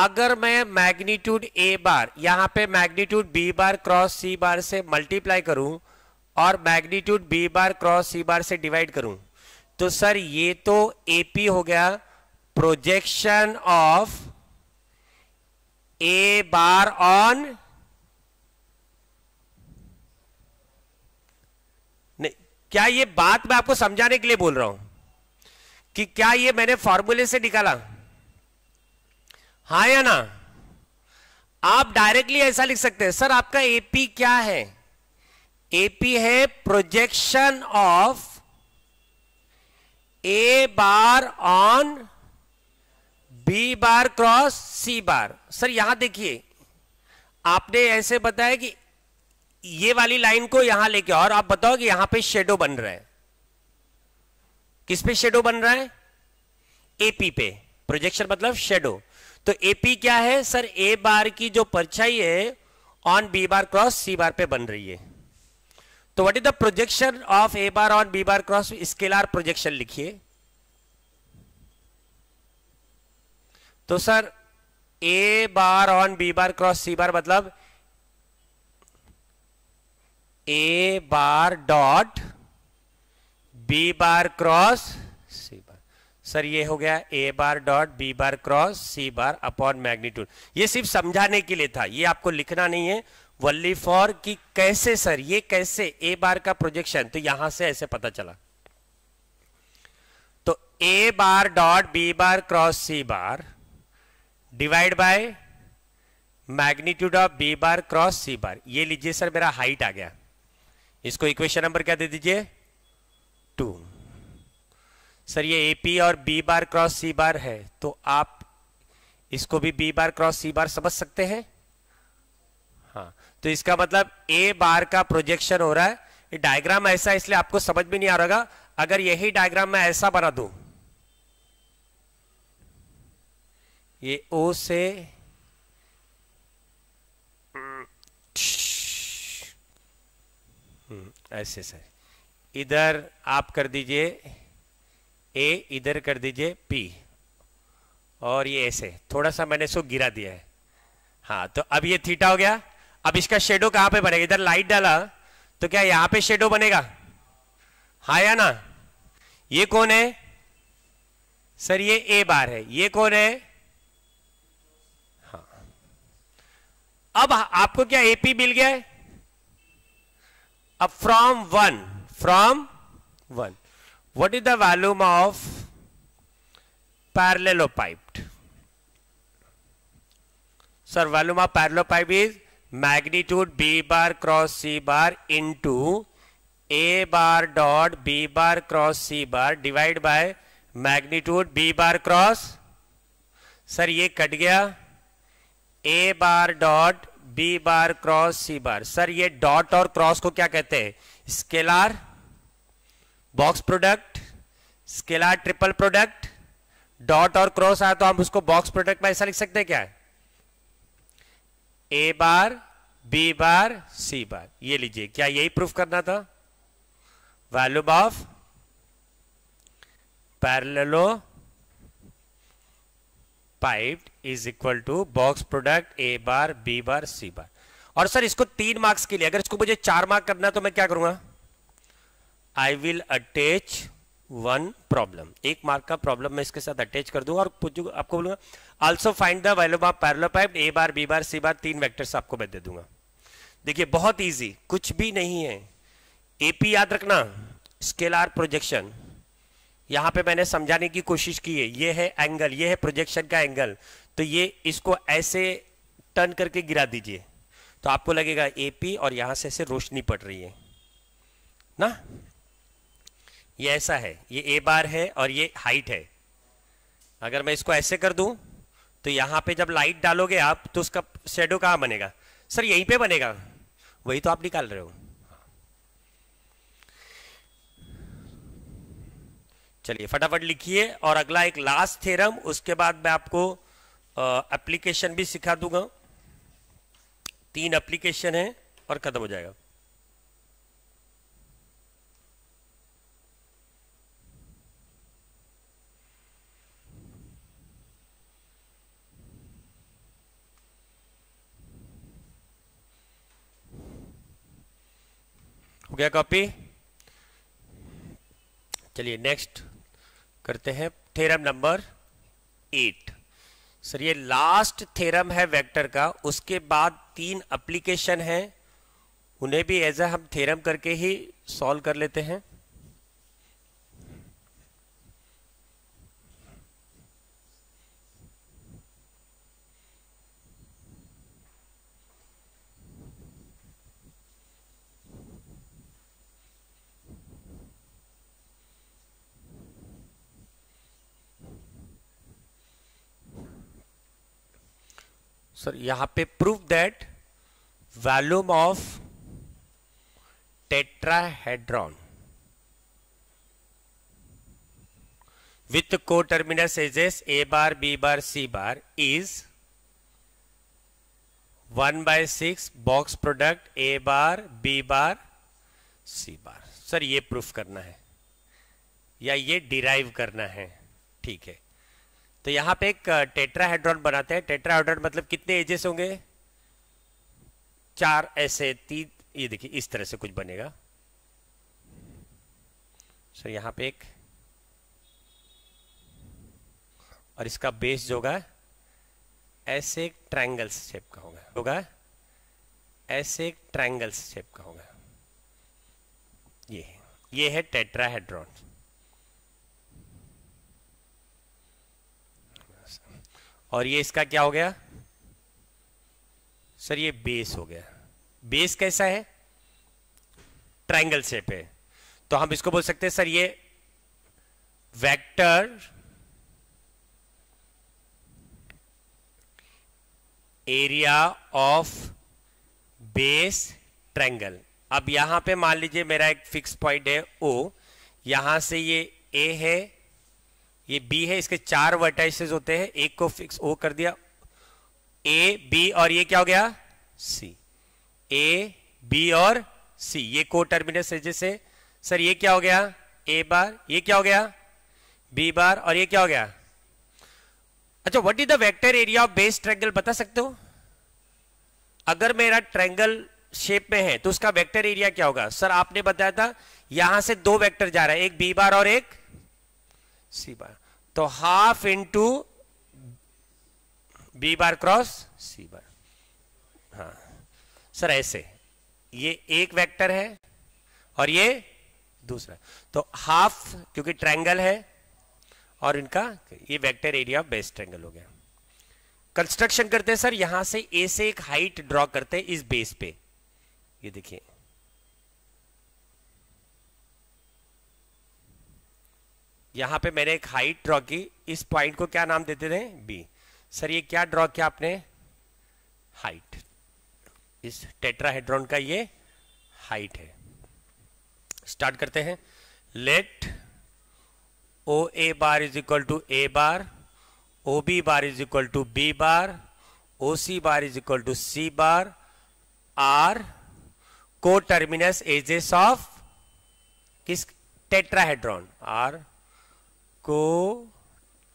अगर मैं मैग्नीट्यूड ए बार यहां पे magnitude B bar cross C bar से मल्टीप्लाई करूं और magnitude B bar cross C bar से डिवाइड करूं तो सर ये तो एपी हो गया projection of A bar on क्या ये बात मैं आपको समझाने के लिए बोल रहा हूं कि क्या ये मैंने फॉर्मूले से निकाला हा या ना आप डायरेक्टली ऐसा लिख सकते हैं सर आपका एपी क्या है एपी है projection of A bar on B bar cross C bar sir यहां देखिए आपने ऐसे बताया कि ये वाली लाइन को यहां लेके और आप बताओ कि यहां पे शेडो बन रहा है किस पे शेडो बन रहा है एपी पे प्रोजेक्शन मतलब शेडो तो एपी क्या है सर ए बार की जो परछाई है on B bar cross C bar पे बन रही है तो what is the projection of A bar on B bar cross scalar projection लिखिए तो sir A bar on B bar cross C bar मतलब A bar dot B bar cross C bar sir ये हो गया A bar dot B bar cross C bar upon magnitude ये सिर्फ समझाने के लिए था ये आपको लिखना नहीं है वल्ली फॉर कि कैसे सर ये कैसे ए बार का प्रोजेक्शन तो यहां से ऐसे पता चला तो ए bar dot B bar cross C bar divide by magnitude of B bar cross C bar ये लीजिए सर मेरा हाइट आ गया इसको इक्वेशन नंबर क्या दे दीजिए टू सर ये ए पी और B bar cross C bar है तो आप इसको भी बी बार क्रॉस सी बार समझ सकते हैं हाँ तो इसका मतलब ए बार का प्रोजेक्शन हो रहा है डायग्राम ऐसा इसलिए आपको समझ में नहीं आ रहा अगर यही डायग्राम मैं ऐसा बना दू ये ओ से ऐसे सर इधर आप कर दीजिए ए इधर कर दीजिए पी और ये ऐसे थोड़ा सा मैंने इसको गिरा दिया है हाँ तो अब ये थीटा हो गया अब इसका शेडो कहां पे बनेगा इधर लाइट डाला तो क्या यहां पे शेडो बनेगा हा या ना ये कौन है सर ये ए बार है ये कौन है हाँ अब आपको क्या एपी मिल गया है अब from one from one what is the volume of parallelepiped sir volume of parallelepiped is magnitude B bar cross C bar into A bar dot B bar cross C bar divide by magnitude B bar cross sir ये cut गया A bar dot B bar cross C bar sir ये dot और cross को क्या कहते हैं scalar box product scalar triple product dot और cross आया तो आप उसको बॉक्स प्रोडक्ट में ऐसा लिख सकते हैं क्या ए bar B bar C bar ये लीजिए क्या यही प्रूफ करना था volume of piped is equal to box product A bar B bar C bar और सर इसको तीन मार्क्स के लिए अगर इसको मुझे चार मार्क करना तो मैं क्या करूंगा I will attach one problem एक मार्क का प्रॉब्लम मैं इसके साथ अटैच कर दूंगा और आपको बोलूंगा also find the parallelepiped A bar B bar C bar तीन वैक्टर्स आपको मैं दे दूंगा देखिए बहुत ईजी कुछ भी नहीं है एपी याद रखना आर प्रोजेक्शन यहां पे मैंने समझाने की कोशिश की है ये है एंगल ये है प्रोजेक्शन का एंगल तो ये इसको ऐसे टर्न करके गिरा दीजिए तो आपको लगेगा एपी और यहां से ऐसे रोशनी पड़ रही है ना ये ऐसा है ये ए बार है और ये हाइट है अगर मैं इसको ऐसे कर दूं तो यहां पे जब लाइट डालोगे आप तो उसका शेडो कहाँ बनेगा सर यहीं पे बनेगा वही तो आप निकाल रहे हो चलिए फटाफट लिखिए और अगला एक लास्ट थेरम उसके बाद मैं आपको एप्लीकेशन भी सिखा दूंगा तीन एप्लीकेशन है और खत्म हो जाएगा हो गया कॉपी चलिए नेक्स्ट करते हैं थेरम नंबर एट सर ये लास्ट थेरम है वेक्टर का उसके बाद तीन अप्लीकेशन है उन्हें भी एज ए हम थेरम करके ही सॉल्व कर लेते हैं सर यहां पे prove that volume of tetrahedron with coterminous edges A bar B bar C bar is one by six box product A bar B bar C bar sir ये proof करना है या ये डिराइव करना है ठीक है तो यहां पे एक टेट्राहेड्रॉन बनाते हैं टेट्राहेड्रॉन मतलब कितने एजेस होंगे चार ऐसे तीन ये देखिए इस तरह से कुछ बनेगा सर यहां पे एक और इसका बेस जो होगा ऐसे एक ट्रायंगल शेप का होगा होगा ऐसे एक ट्रायंगल शेप का होगा ये ये है टेट्राहेड्रॉन और ये इसका क्या हो गया सर ये बेस हो गया बेस कैसा है ट्रायंगल शेप है तो हम इसको बोल सकते हैं सर ये vector area of base triangle अब यहां पे मान लीजिए मेरा एक फिक्स पॉइंट है ओ यहां से ये ए है ये बी है इसके चार वर्टाइसेस होते हैं एक को फिक्स ओ कर दिया ए बी और ये क्या हो गया सी ए बी और सी ये को टर्मिनस है जैसे सर ये क्या हो गया ए बार ये क्या हो गया बी बार और ये क्या हो गया अच्छा what is the vector area of base triangle बता सकते हो अगर मेरा ट्रैंगल शेप में है तो उसका वेक्टर एरिया क्या होगा सर आपने बताया था यहां से दो वेक्टर जा रहा है एक बी बार और एक सी बार तो half into B bar cross C bar हाँ सर ऐसे ये एक वेक्टर है और ये दूसरा तो हाफ क्योंकि ट्रायंगल है और इनका ये vector area of base triangle हो गया कंस्ट्रक्शन करते हैं सर यहां से ए से एक हाइट ड्रॉ करते हैं इस बेस पे ये देखिए यहाँ पे मैंने एक हाइट ड्रॉ की इस पॉइंट को क्या नाम देते थे बी सर ये क्या ड्रॉ किया आपने हाइट इस टेट्राहेड्रॉन का ये हाइट है स्टार्ट करते हैं let O A bar is equal to A bar O B bar is equal to B bar O C bar is equal to C bar are coterminous edges of किस tetrahedron are 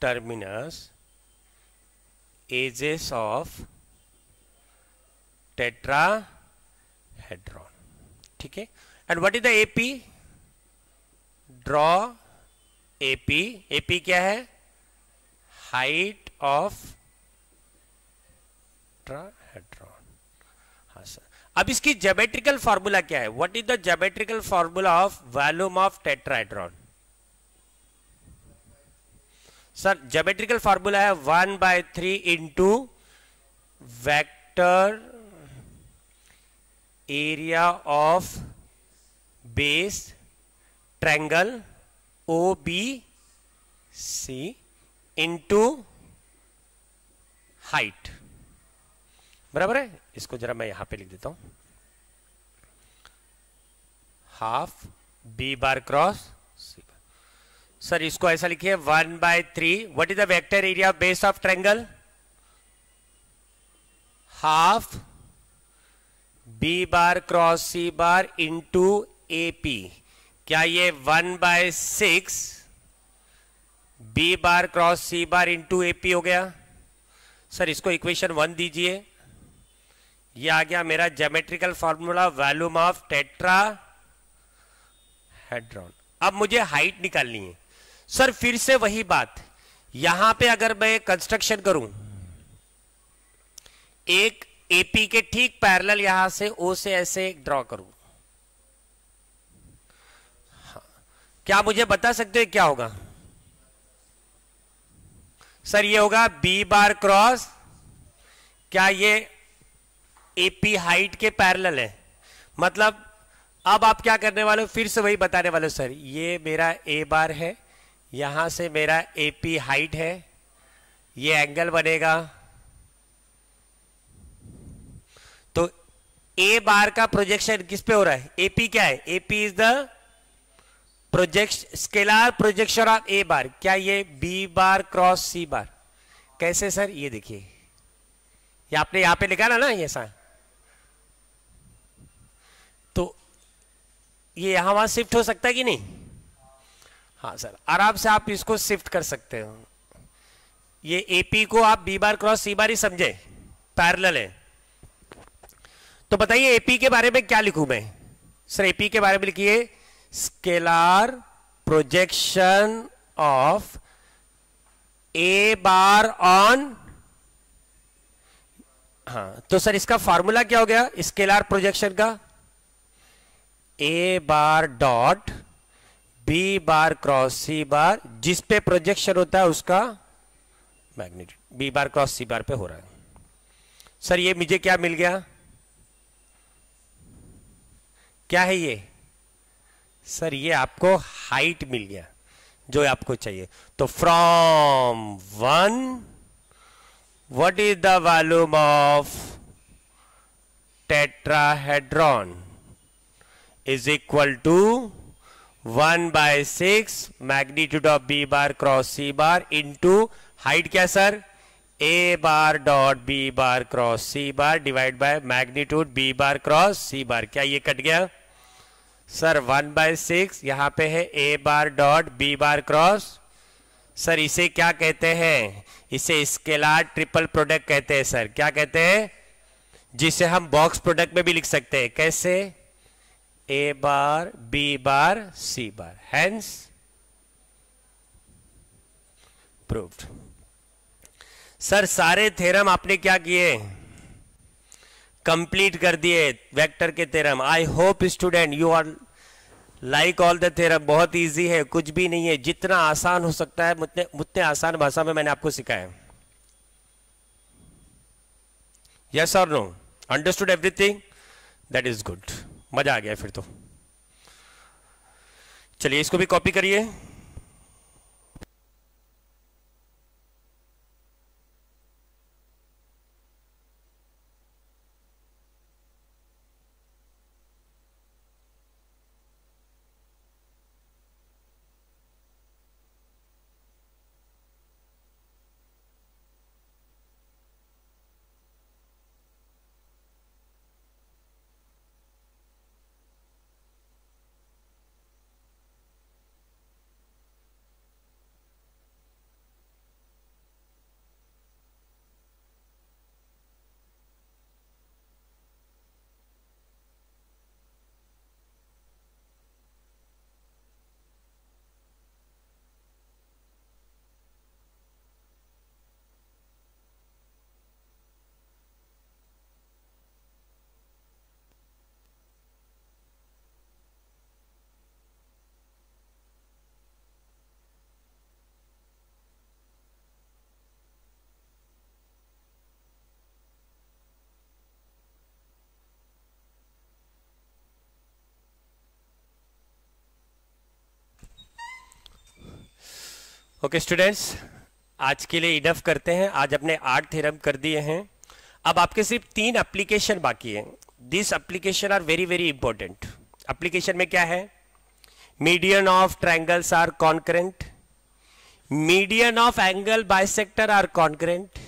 coterminous edges of tetrahedron ठीक है and what is the AP draw AP AP क्या है height of hedron हाँ sir अब इसकी geometrical formula क्या है what is the geometrical formula of volume of tetrahedron sir geometrical formula है one by three into vector area of base triangle O B C into height बराबर है इसको जरा मैं यहां पे लिख देता हूं half B bar cross sir इसको ऐसा लिखिए one by three what is the vector area base of triangle half B bar cross C bar into A P क्या ये one by six B bar cross C bar into A P हो गया sir इसको equation one दीजिए ये आ गया मेरा geometrical formula volume of tetrahedron अब मुझे हाइट निकालनी है सर फिर से वही बात यहां पे अगर मैं कंस्ट्रक्शन करूं एक एपी के ठीक पैरेलल यहां से ओ से ऐसे ड्रॉ करूं हाँ। क्या मुझे बता सकते हो क्या होगा सर ये होगा बी बार क्रॉस क्या ये एपी हाइट के पैरेलल है मतलब अब आप क्या करने वाले हो फिर से वही बताने वाले हो सर ये मेरा ए बार है यहां से मेरा ए पी हाइट है ये एंगल बनेगा तो ए बार का प्रोजेक्शन किस पे हो रहा है एपी क्या है AP is the projection scalar projection of A bar क्या ये बी बार क्रॉस सी बार कैसे सर ये देखिए ये आपने यहां पे लिखा ना ना सर तो ये यहां वहां शिफ्ट हो सकता है कि नहीं हाँ सर आराम से आप इसको शिफ्ट कर सकते हो ये एपी को आप बी बार क्रॉस सी बार ही समझे पैरल है तो बताइए एपी के बारे में क्या लिखू मैं सर एपी के बारे में लिखिए scalar projection of A bar on हाँ तो सर इसका फॉर्मूला क्या हो गया स्केलर प्रोजेक्शन का A bar dot B bar cross C bar जिस पे प्रोजेक्शन होता है उसका magnitude B bar cross C bar पे हो रहा है सर ये मुझे क्या मिल गया क्या है ये सर ये आपको हाइट मिल गया जो आपको चाहिए तो from one what is the volume of tetrahedron is equal to one by six magnitude of B bar cross C bar into height क्या sir A bar dot B bar cross C bar divide by magnitude B bar cross C bar क्या ये cut गया sir one by six यहां पे है A bar dot B bar cross sir इसे क्या कहते हैं इसे स्केलार ट्रिपल प्रोडक्ट कहते हैं सर क्या कहते हैं जिसे हम बॉक्स प्रोडक्ट में भी लिख सकते हैं कैसे A bar, B bar, C bar. Hence, proved. Sir सारे थेरम आपने क्या किए कंप्लीट कर दिए वेक्टर के theorem I hope student you are like all the theorem बहुत इजी है कुछ भी नहीं है जितना आसान हो सकता है उतने उतने आसान भाषा में मैंने आपको सिखाया यस और no understood everything that is good मज़ा आ गया फिर तो चलिए इसको भी कॉपी करिए ओके okay, स्टूडेंट्स आज के लिए इनफ करते हैं आज अपने आठ थेरम कर दिए हैं अब आपके सिर्फ तीन अप्लीकेशन बाकी हैं this application are very very important application में क्या है median of triangles are concurrent median of angle bisector are concurrent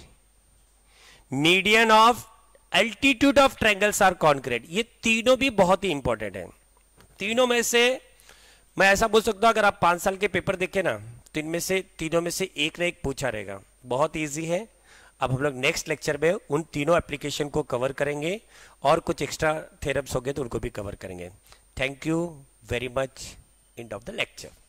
median of altitude of triangles are concurrent ये तीनों भी बहुत ही इंपॉर्टेंट है तीनों में से मैं ऐसा बोल सकता हूं अगर आप पांच साल के पेपर देखें ना तो इनमें से तीनों में से एक ना एक पूछा रहेगा बहुत ईजी है अब हम लोग नेक्स्ट लेक्चर में उन तीनों एप्लीकेशन को कवर करेंगे और कुछ एक्स्ट्रा थेरप्स हो गए तो उनको भी कवर करेंगे thank you very much end of the lecture